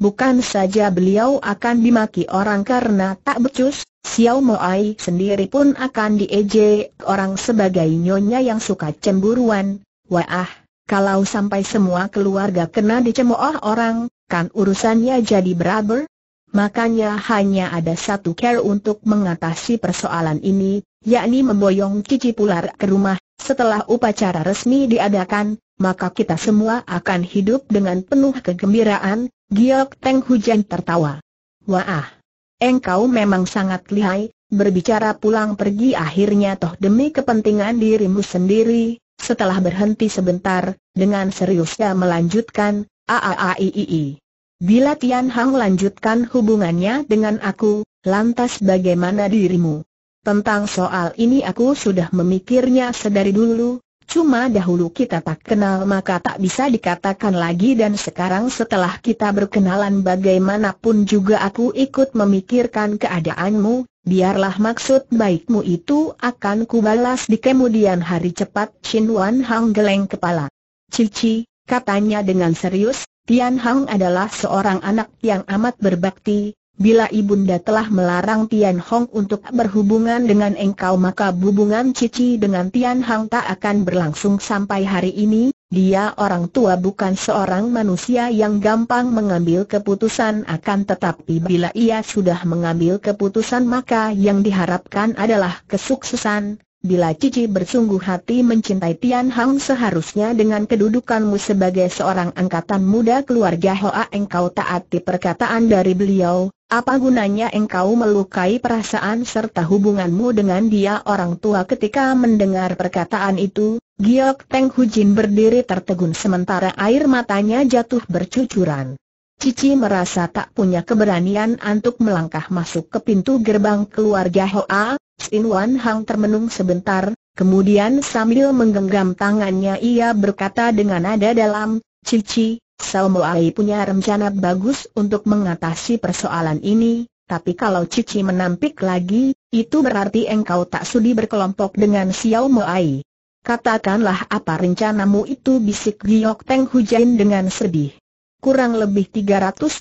Bukan saja beliau akan dimaki orang karena tak becus, Xiao Moai sendiri pun akan diejek orang sebagai nyonya yang suka cemburuan. Wah, kalau sampai semua keluarga kena dicemooh orang, kan urusannya jadi beraber. Makanya hanya ada satu care untuk mengatasi persoalan ini, yakni memboyong cici pular ke rumah. Setelah upacara resmi diadakan, maka kita semua akan hidup dengan penuh kegembiraan, Giok Teng Hujan tertawa. Wah, engkau memang sangat lihai, berbicara pulang pergi akhirnya toh demi kepentingan dirimu sendiri. Setelah berhenti sebentar, dengan seriusnya melanjutkan, aaaii. Bila Tian Hang lanjutkan hubungannya dengan aku, lantas bagaimana dirimu? Tentang soal ini aku sudah memikirnya sedari dulu, Cuma dahulu kita tak kenal maka tak bisa dikatakan lagi dan sekarang setelah kita berkenalan bagaimanapun juga aku ikut memikirkan keadaanmu, biarlah maksud baikmu itu akan kubalas di kemudian hari cepat Shin Wan Hang geleng kepala. Cici, katanya dengan serius, Tian Hang adalah seorang anak yang amat berbakti, Bila ibunda telah melarang Tian Hong untuk berhubungan dengan engkau maka hubungan Cici dengan Tian Hong tak akan berlangsung sampai hari ini, dia orang tua bukan seorang manusia yang gampang mengambil keputusan akan tetapi bila ia sudah mengambil keputusan maka yang diharapkan adalah kesuksesan, Bila Cici bersungguh hati mencintai Tian Hang seharusnya dengan kedudukanmu sebagai seorang angkatan muda keluarga Hoa engkau taati perkataan dari beliau, apa gunanya engkau melukai perasaan serta hubunganmu dengan dia orang tua ketika mendengar perkataan itu, Giok Teng Hujin berdiri tertegun sementara air matanya jatuh bercucuran. Cici merasa tak punya keberanian untuk melangkah masuk ke pintu gerbang keluarga Hoa, Sin Wan Hang termenung sebentar, kemudian sambil menggenggam tangannya ia berkata dengan nada dalam, Cici, Mo Ai punya rencana bagus untuk mengatasi persoalan ini, tapi kalau Cici menampik lagi, itu berarti engkau tak sudi berkelompok dengan Xiao Ai. Katakanlah apa rencanamu itu bisik Giok Teng Hujain dengan sedih. Kurang lebih 320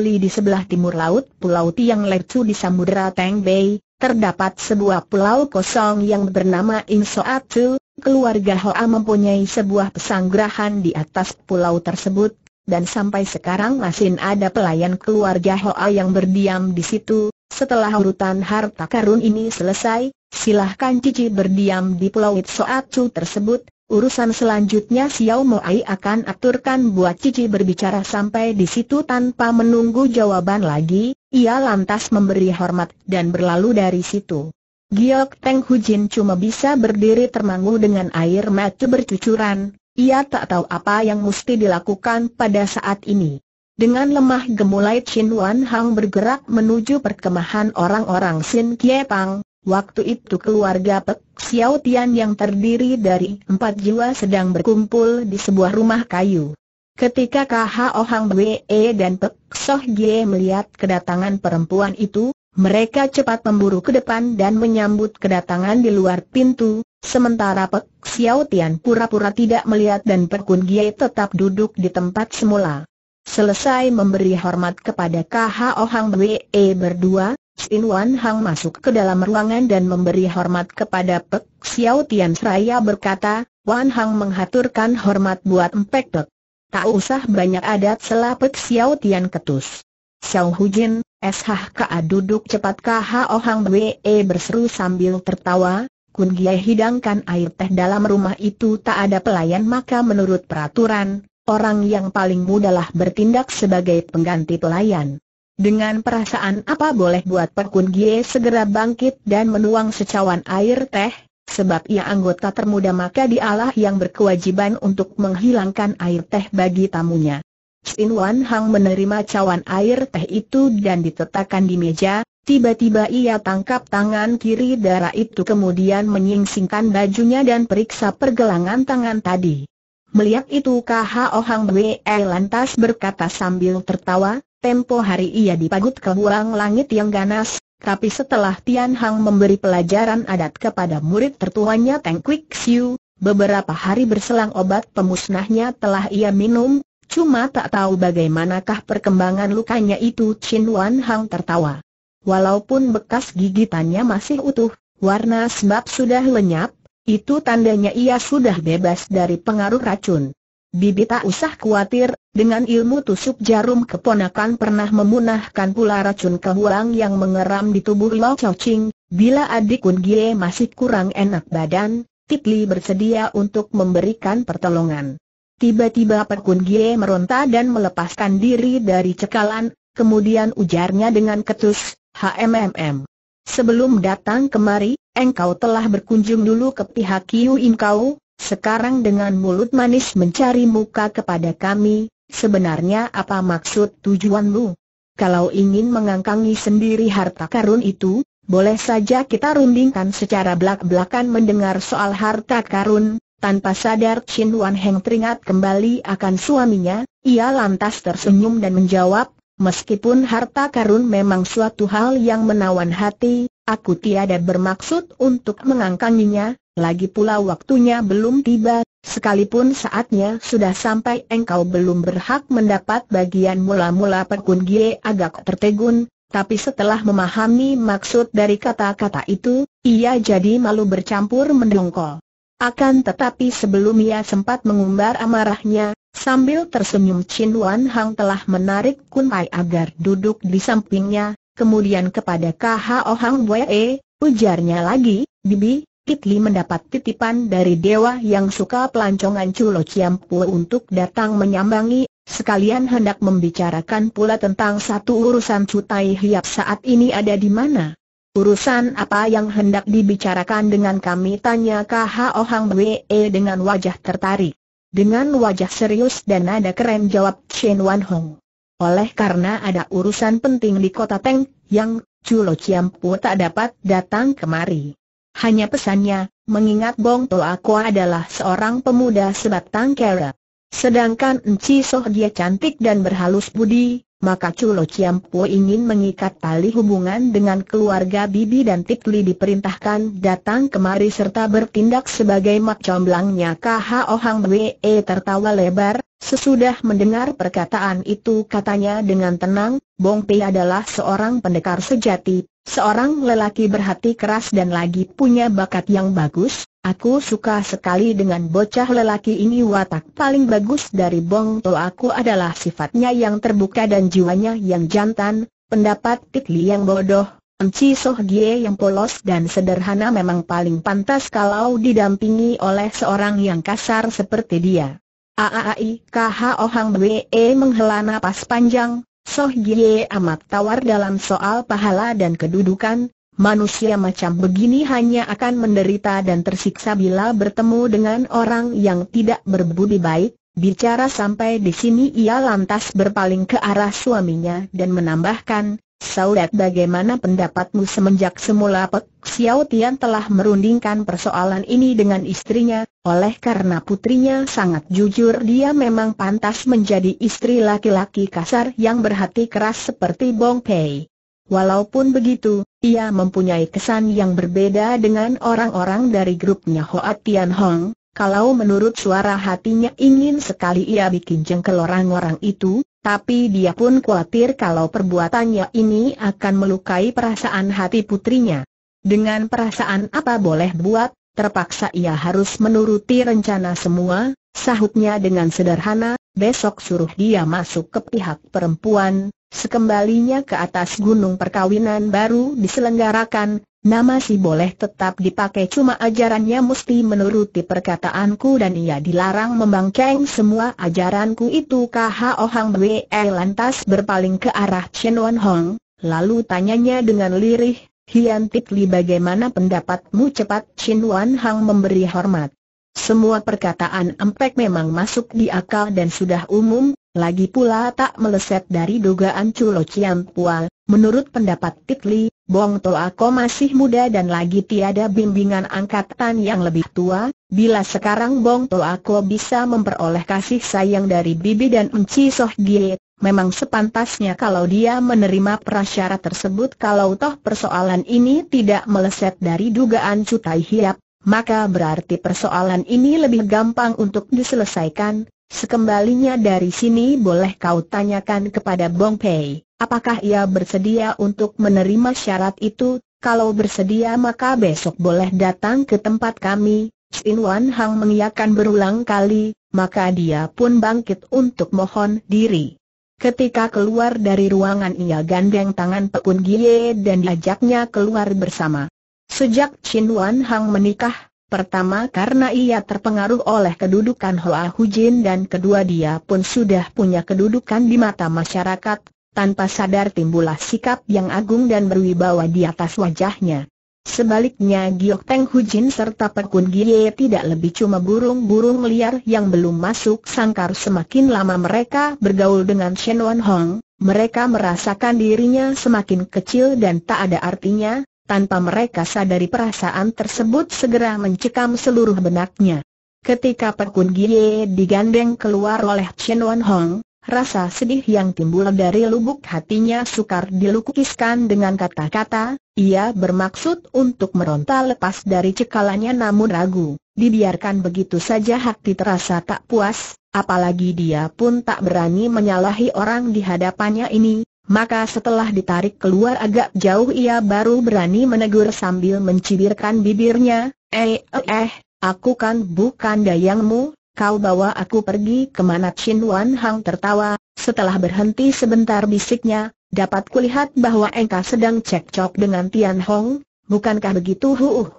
li di sebelah timur laut Pulau Tiang Lecu di Samudera Teng Bay, terdapat sebuah pulau kosong yang bernama Insoatu, keluarga Hoa mempunyai sebuah pesanggrahan di atas pulau tersebut, dan sampai sekarang masih ada pelayan keluarga Hoa yang berdiam di situ. Setelah urutan harta karun ini selesai, silahkan Cici berdiam di pulau Insoatu tersebut, Urusan selanjutnya Xiao Mo Ai akan aturkan buat Cici berbicara sampai di situ tanpa menunggu jawaban lagi, ia lantas memberi hormat dan berlalu dari situ. Giok Teng Hujin cuma bisa berdiri termangu dengan air mata bercucuran, ia tak tahu apa yang mesti dilakukan pada saat ini. Dengan lemah gemulai Chin Wan Hang bergerak menuju perkemahan orang-orang Sin Kie Pang, waktu itu keluarga Pek Xiao Tian yang terdiri dari empat jiwa sedang berkumpul di sebuah rumah kayu. Ketika KHO Hang Wee dan Pek Soh Gie melihat kedatangan perempuan itu, mereka cepat memburu ke depan dan menyambut kedatangan di luar pintu, sementara Pek Xiao Tian pura-pura tidak melihat dan Pek Kun Gie tetap duduk di tempat semula. Selesai memberi hormat kepada KHO Hang Wee berdua, Sin Wan Hang masuk ke dalam ruangan dan memberi hormat kepada Pek Xiao Tian seraya berkata, Wan Hang menghaturkan hormat buat Mpek Pek. Tak usah banyak adat selapet Xiao Tian ketus. Xiao Hu Hujin, SHKA duduk cepat KHO Hang Wei e berseru sambil tertawa, Kun Gie hidangkan air teh dalam rumah itu tak ada pelayan maka menurut peraturan, orang yang paling mudahlah bertindak sebagai pengganti pelayan. Dengan perasaan apa boleh buat Kun Gie segera bangkit dan menuang secawan air teh, Sebab ia anggota termuda maka dialah yang berkewajiban untuk menghilangkan air teh bagi tamunya. Chin Wan Hang menerima cawan air teh itu dan ditetapkan di meja, tiba-tiba ia tangkap tangan kiri darah itu kemudian menyingsingkan bajunya dan periksa pergelangan tangan tadi. Melihat itu K.H.O. Hang Wei lantas berkata sambil tertawa, tempo hari ia dipagut ke buang langit yang ganas, tapi setelah Tian Hang memberi pelajaran adat kepada murid tertuanya Teng Kwik Siu, beberapa hari berselang obat pemusnahnya telah ia minum, cuma tak tahu bagaimanakah perkembangan lukanya itu Chin Wan Hang tertawa. Walaupun bekas gigitannya masih utuh, warna sebab sudah lenyap, itu tandanya ia sudah bebas dari pengaruh racun. Bibi tak usah khawatir, dengan ilmu tusuk jarum keponakan pernah memunahkan pula racun kehulang yang mengeram di tubuh Lo Chow Ching. Bila adik Kun Gie masih kurang enak badan, Li bersedia untuk memberikan pertolongan. Tiba-tiba Pak Kun Gie meronta dan melepaskan diri dari cekalan, kemudian ujarnya dengan ketus, HMMM. Sebelum datang kemari, engkau telah berkunjung dulu ke pihak Kiu Inkau, sekarang dengan mulut manis mencari muka kepada kami, sebenarnya apa maksud tujuanmu? Kalau ingin mengangkangi sendiri harta karun itu, boleh saja kita rundingkan secara belak-belakan mendengar soal harta karun, tanpa sadar Chin Wan Heng teringat kembali akan suaminya, ia lantas tersenyum dan menjawab, meskipun harta karun memang suatu hal yang menawan hati, aku tiada bermaksud untuk mengangkanginya, lagi pula waktunya belum tiba, sekalipun saatnya sudah sampai engkau belum berhak mendapat bagian mula-mula Pekun Gie agak tertegun, tapi setelah memahami maksud dari kata-kata itu, ia jadi malu bercampur mendongkol. Akan tetapi sebelum ia sempat mengumbar amarahnya, sambil tersenyum Chin Wan Hang telah menarik Kun Pai agar duduk di sampingnya, kemudian kepada KHO Hang Boye, eh, ujarnya lagi, Bibi, Kitli mendapat titipan dari dewa yang suka pelancongan Culo Ciampu untuk datang menyambangi, sekalian hendak membicarakan pula tentang satu urusan Cutai Hiap saat ini ada di mana. Urusan apa yang hendak dibicarakan dengan kami tanya KH Ohang Wee e dengan wajah tertarik. Dengan wajah serius dan nada keren jawab Chen Wan Hong. Oleh karena ada urusan penting di kota Teng, yang Culo Ciampu tak dapat datang kemari. Hanya pesannya, mengingat Bong Toa Ko adalah seorang pemuda sebatang kera. Sedangkan Enci Soh dia cantik dan berhalus budi, maka Culo Po ingin mengikat tali hubungan dengan keluarga Bibi dan Tikli diperintahkan datang kemari serta bertindak sebagai mak comblangnya Kh Ohang Wee e, tertawa lebar, sesudah mendengar perkataan itu katanya dengan tenang, Bong Pei adalah seorang pendekar sejati, Seorang lelaki berhati keras dan lagi punya bakat yang bagus, aku suka sekali dengan bocah lelaki ini watak paling bagus dari Bong To aku adalah sifatnya yang terbuka dan jiwanya yang jantan, pendapat Tik Li yang bodoh, Enci Soh Gie yang polos dan sederhana memang paling pantas kalau didampingi oleh seorang yang kasar seperti dia. Aaai Kho Hang Wee menghela napas panjang, Soh Gie amat tawar dalam soal pahala dan kedudukan, manusia macam begini hanya akan menderita dan tersiksa bila bertemu dengan orang yang tidak berbudi baik, bicara sampai di sini ia lantas berpaling ke arah suaminya dan menambahkan, Saudak bagaimana pendapatmu semenjak semula Pek Xiao Tian telah merundingkan persoalan ini dengan istrinya, oleh karena putrinya sangat jujur dia memang pantas menjadi istri laki-laki kasar yang berhati keras seperti Bong Pei. Walaupun begitu, ia mempunyai kesan yang berbeda dengan orang-orang dari grupnya Hoa Tian Hong, kalau menurut suara hatinya ingin sekali ia bikin jengkel orang-orang itu, tapi dia pun khawatir kalau perbuatannya ini akan melukai perasaan hati putrinya. Dengan perasaan apa boleh buat, terpaksa ia harus menuruti rencana semua, sahutnya dengan sederhana, besok suruh dia masuk ke pihak perempuan, sekembalinya ke atas gunung perkawinan baru diselenggarakan, Nama si boleh tetap dipakai cuma ajarannya mesti menuruti perkataanku dan ia dilarang membangkeng semua ajaranku itu K.H.O. Hang Wei lantas berpaling ke arah Chen Wan Hong, lalu tanyanya dengan lirih, Hian Tik Li bagaimana pendapatmu cepat Chen Wan Hang memberi hormat. Semua perkataan empek memang masuk di akal dan sudah umum, lagi pula tak meleset dari dugaan Culo Ciam Pual, Menurut pendapat Titli, Bong Toako masih muda dan lagi tiada bimbingan angkatan yang lebih tua, bila sekarang Bong Toako bisa memperoleh kasih sayang dari Bibi dan Enci Soh Gie, memang sepantasnya kalau dia menerima prasyarat tersebut kalau toh persoalan ini tidak meleset dari dugaan Cutai Hiap, maka berarti persoalan ini lebih gampang untuk diselesaikan, sekembalinya dari sini boleh kau tanyakan kepada Bong Pei. Apakah ia bersedia untuk menerima syarat itu? Kalau bersedia maka besok boleh datang ke tempat kami. Xin Wan Hang mengiyakan berulang kali, maka dia pun bangkit untuk mohon diri. Ketika keluar dari ruangan ia gandeng tangan Pekun Gie dan diajaknya keluar bersama. Sejak Chin Wan Hang menikah, pertama karena ia terpengaruh oleh kedudukan Hoa Hujin dan kedua dia pun sudah punya kedudukan di mata masyarakat, tanpa sadar timbullah sikap yang agung dan berwibawa di atas wajahnya. Sebaliknya Giok Teng Hujin serta Pekun Gie tidak lebih cuma burung-burung liar yang belum masuk sangkar semakin lama mereka bergaul dengan Shen Wan Hong, mereka merasakan dirinya semakin kecil dan tak ada artinya, tanpa mereka sadari perasaan tersebut segera mencekam seluruh benaknya. Ketika Pekun Gie digandeng keluar oleh Shen Wan Hong, Rasa sedih yang timbul dari lubuk hatinya sukar dilukiskan dengan kata-kata, ia bermaksud untuk meronta lepas dari cekalannya namun ragu, dibiarkan begitu saja hati terasa tak puas, apalagi dia pun tak berani menyalahi orang di hadapannya ini, maka setelah ditarik keluar agak jauh ia baru berani menegur sambil mencibirkan bibirnya, eh eh, eh aku kan bukan dayangmu, kau bawa aku pergi kemana Chin Wan Hang tertawa, setelah berhenti sebentar bisiknya, dapat kulihat bahwa engkau sedang cekcok dengan Tian Hong, bukankah begitu huuh?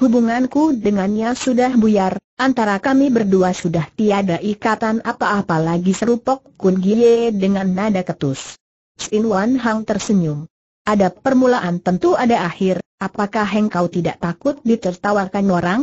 Hubunganku dengannya sudah buyar, antara kami berdua sudah tiada ikatan apa-apa lagi serupok Kun Gie dengan nada ketus. Chin Wan Hang tersenyum. Ada permulaan tentu ada akhir, apakah engkau tidak takut ditertawakan orang?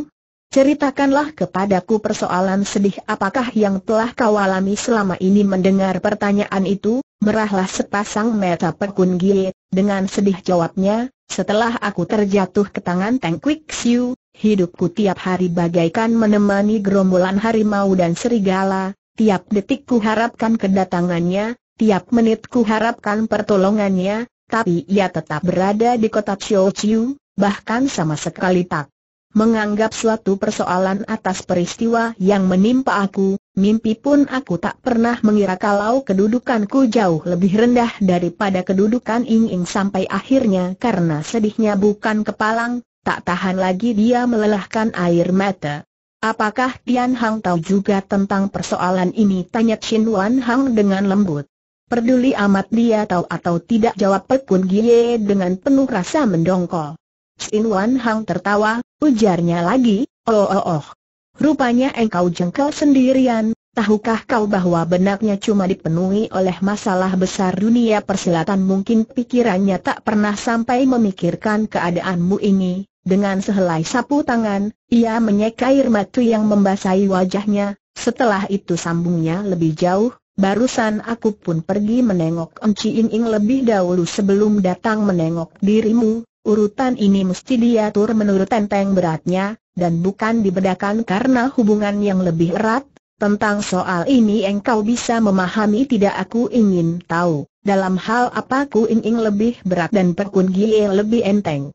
Ceritakanlah kepadaku persoalan sedih apakah yang telah kau alami selama ini mendengar pertanyaan itu, merahlah sepasang mata pekun gie, dengan sedih jawabnya, setelah aku terjatuh ke tangan Teng Kwik Siu, hidupku tiap hari bagaikan menemani gerombolan harimau dan serigala, tiap detikku harapkan kedatangannya, tiap menitku harapkan pertolongannya, tapi ia tetap berada di kota Chiu Chiu, bahkan sama sekali tak Menganggap suatu persoalan atas peristiwa yang menimpa aku, mimpi pun aku tak pernah mengira kalau kedudukanku jauh lebih rendah daripada kedudukan Ing Ing sampai akhirnya karena sedihnya bukan kepalang, tak tahan lagi dia melelahkan air mata. Apakah Tian Hang tahu juga tentang persoalan ini? Tanya Chin Wan Hang dengan lembut. Perduli amat dia tahu atau tidak jawab Pekun Gie dengan penuh rasa mendongkol. Sin Wan Hang tertawa, ujarnya lagi, oh oh oh. Rupanya engkau jengkel sendirian, tahukah kau bahwa benaknya cuma dipenuhi oleh masalah besar dunia persilatan mungkin pikirannya tak pernah sampai memikirkan keadaanmu ini. Dengan sehelai sapu tangan, ia menyeka air matu yang membasahi wajahnya, setelah itu sambungnya lebih jauh, barusan aku pun pergi menengok Enci Ing Ing lebih dahulu sebelum datang menengok dirimu, Urutan ini mesti diatur menurut enteng beratnya, dan bukan dibedakan karena hubungan yang lebih erat. Tentang soal ini engkau bisa memahami tidak aku ingin tahu, dalam hal apa ku ingin lebih berat dan pekun gie lebih enteng.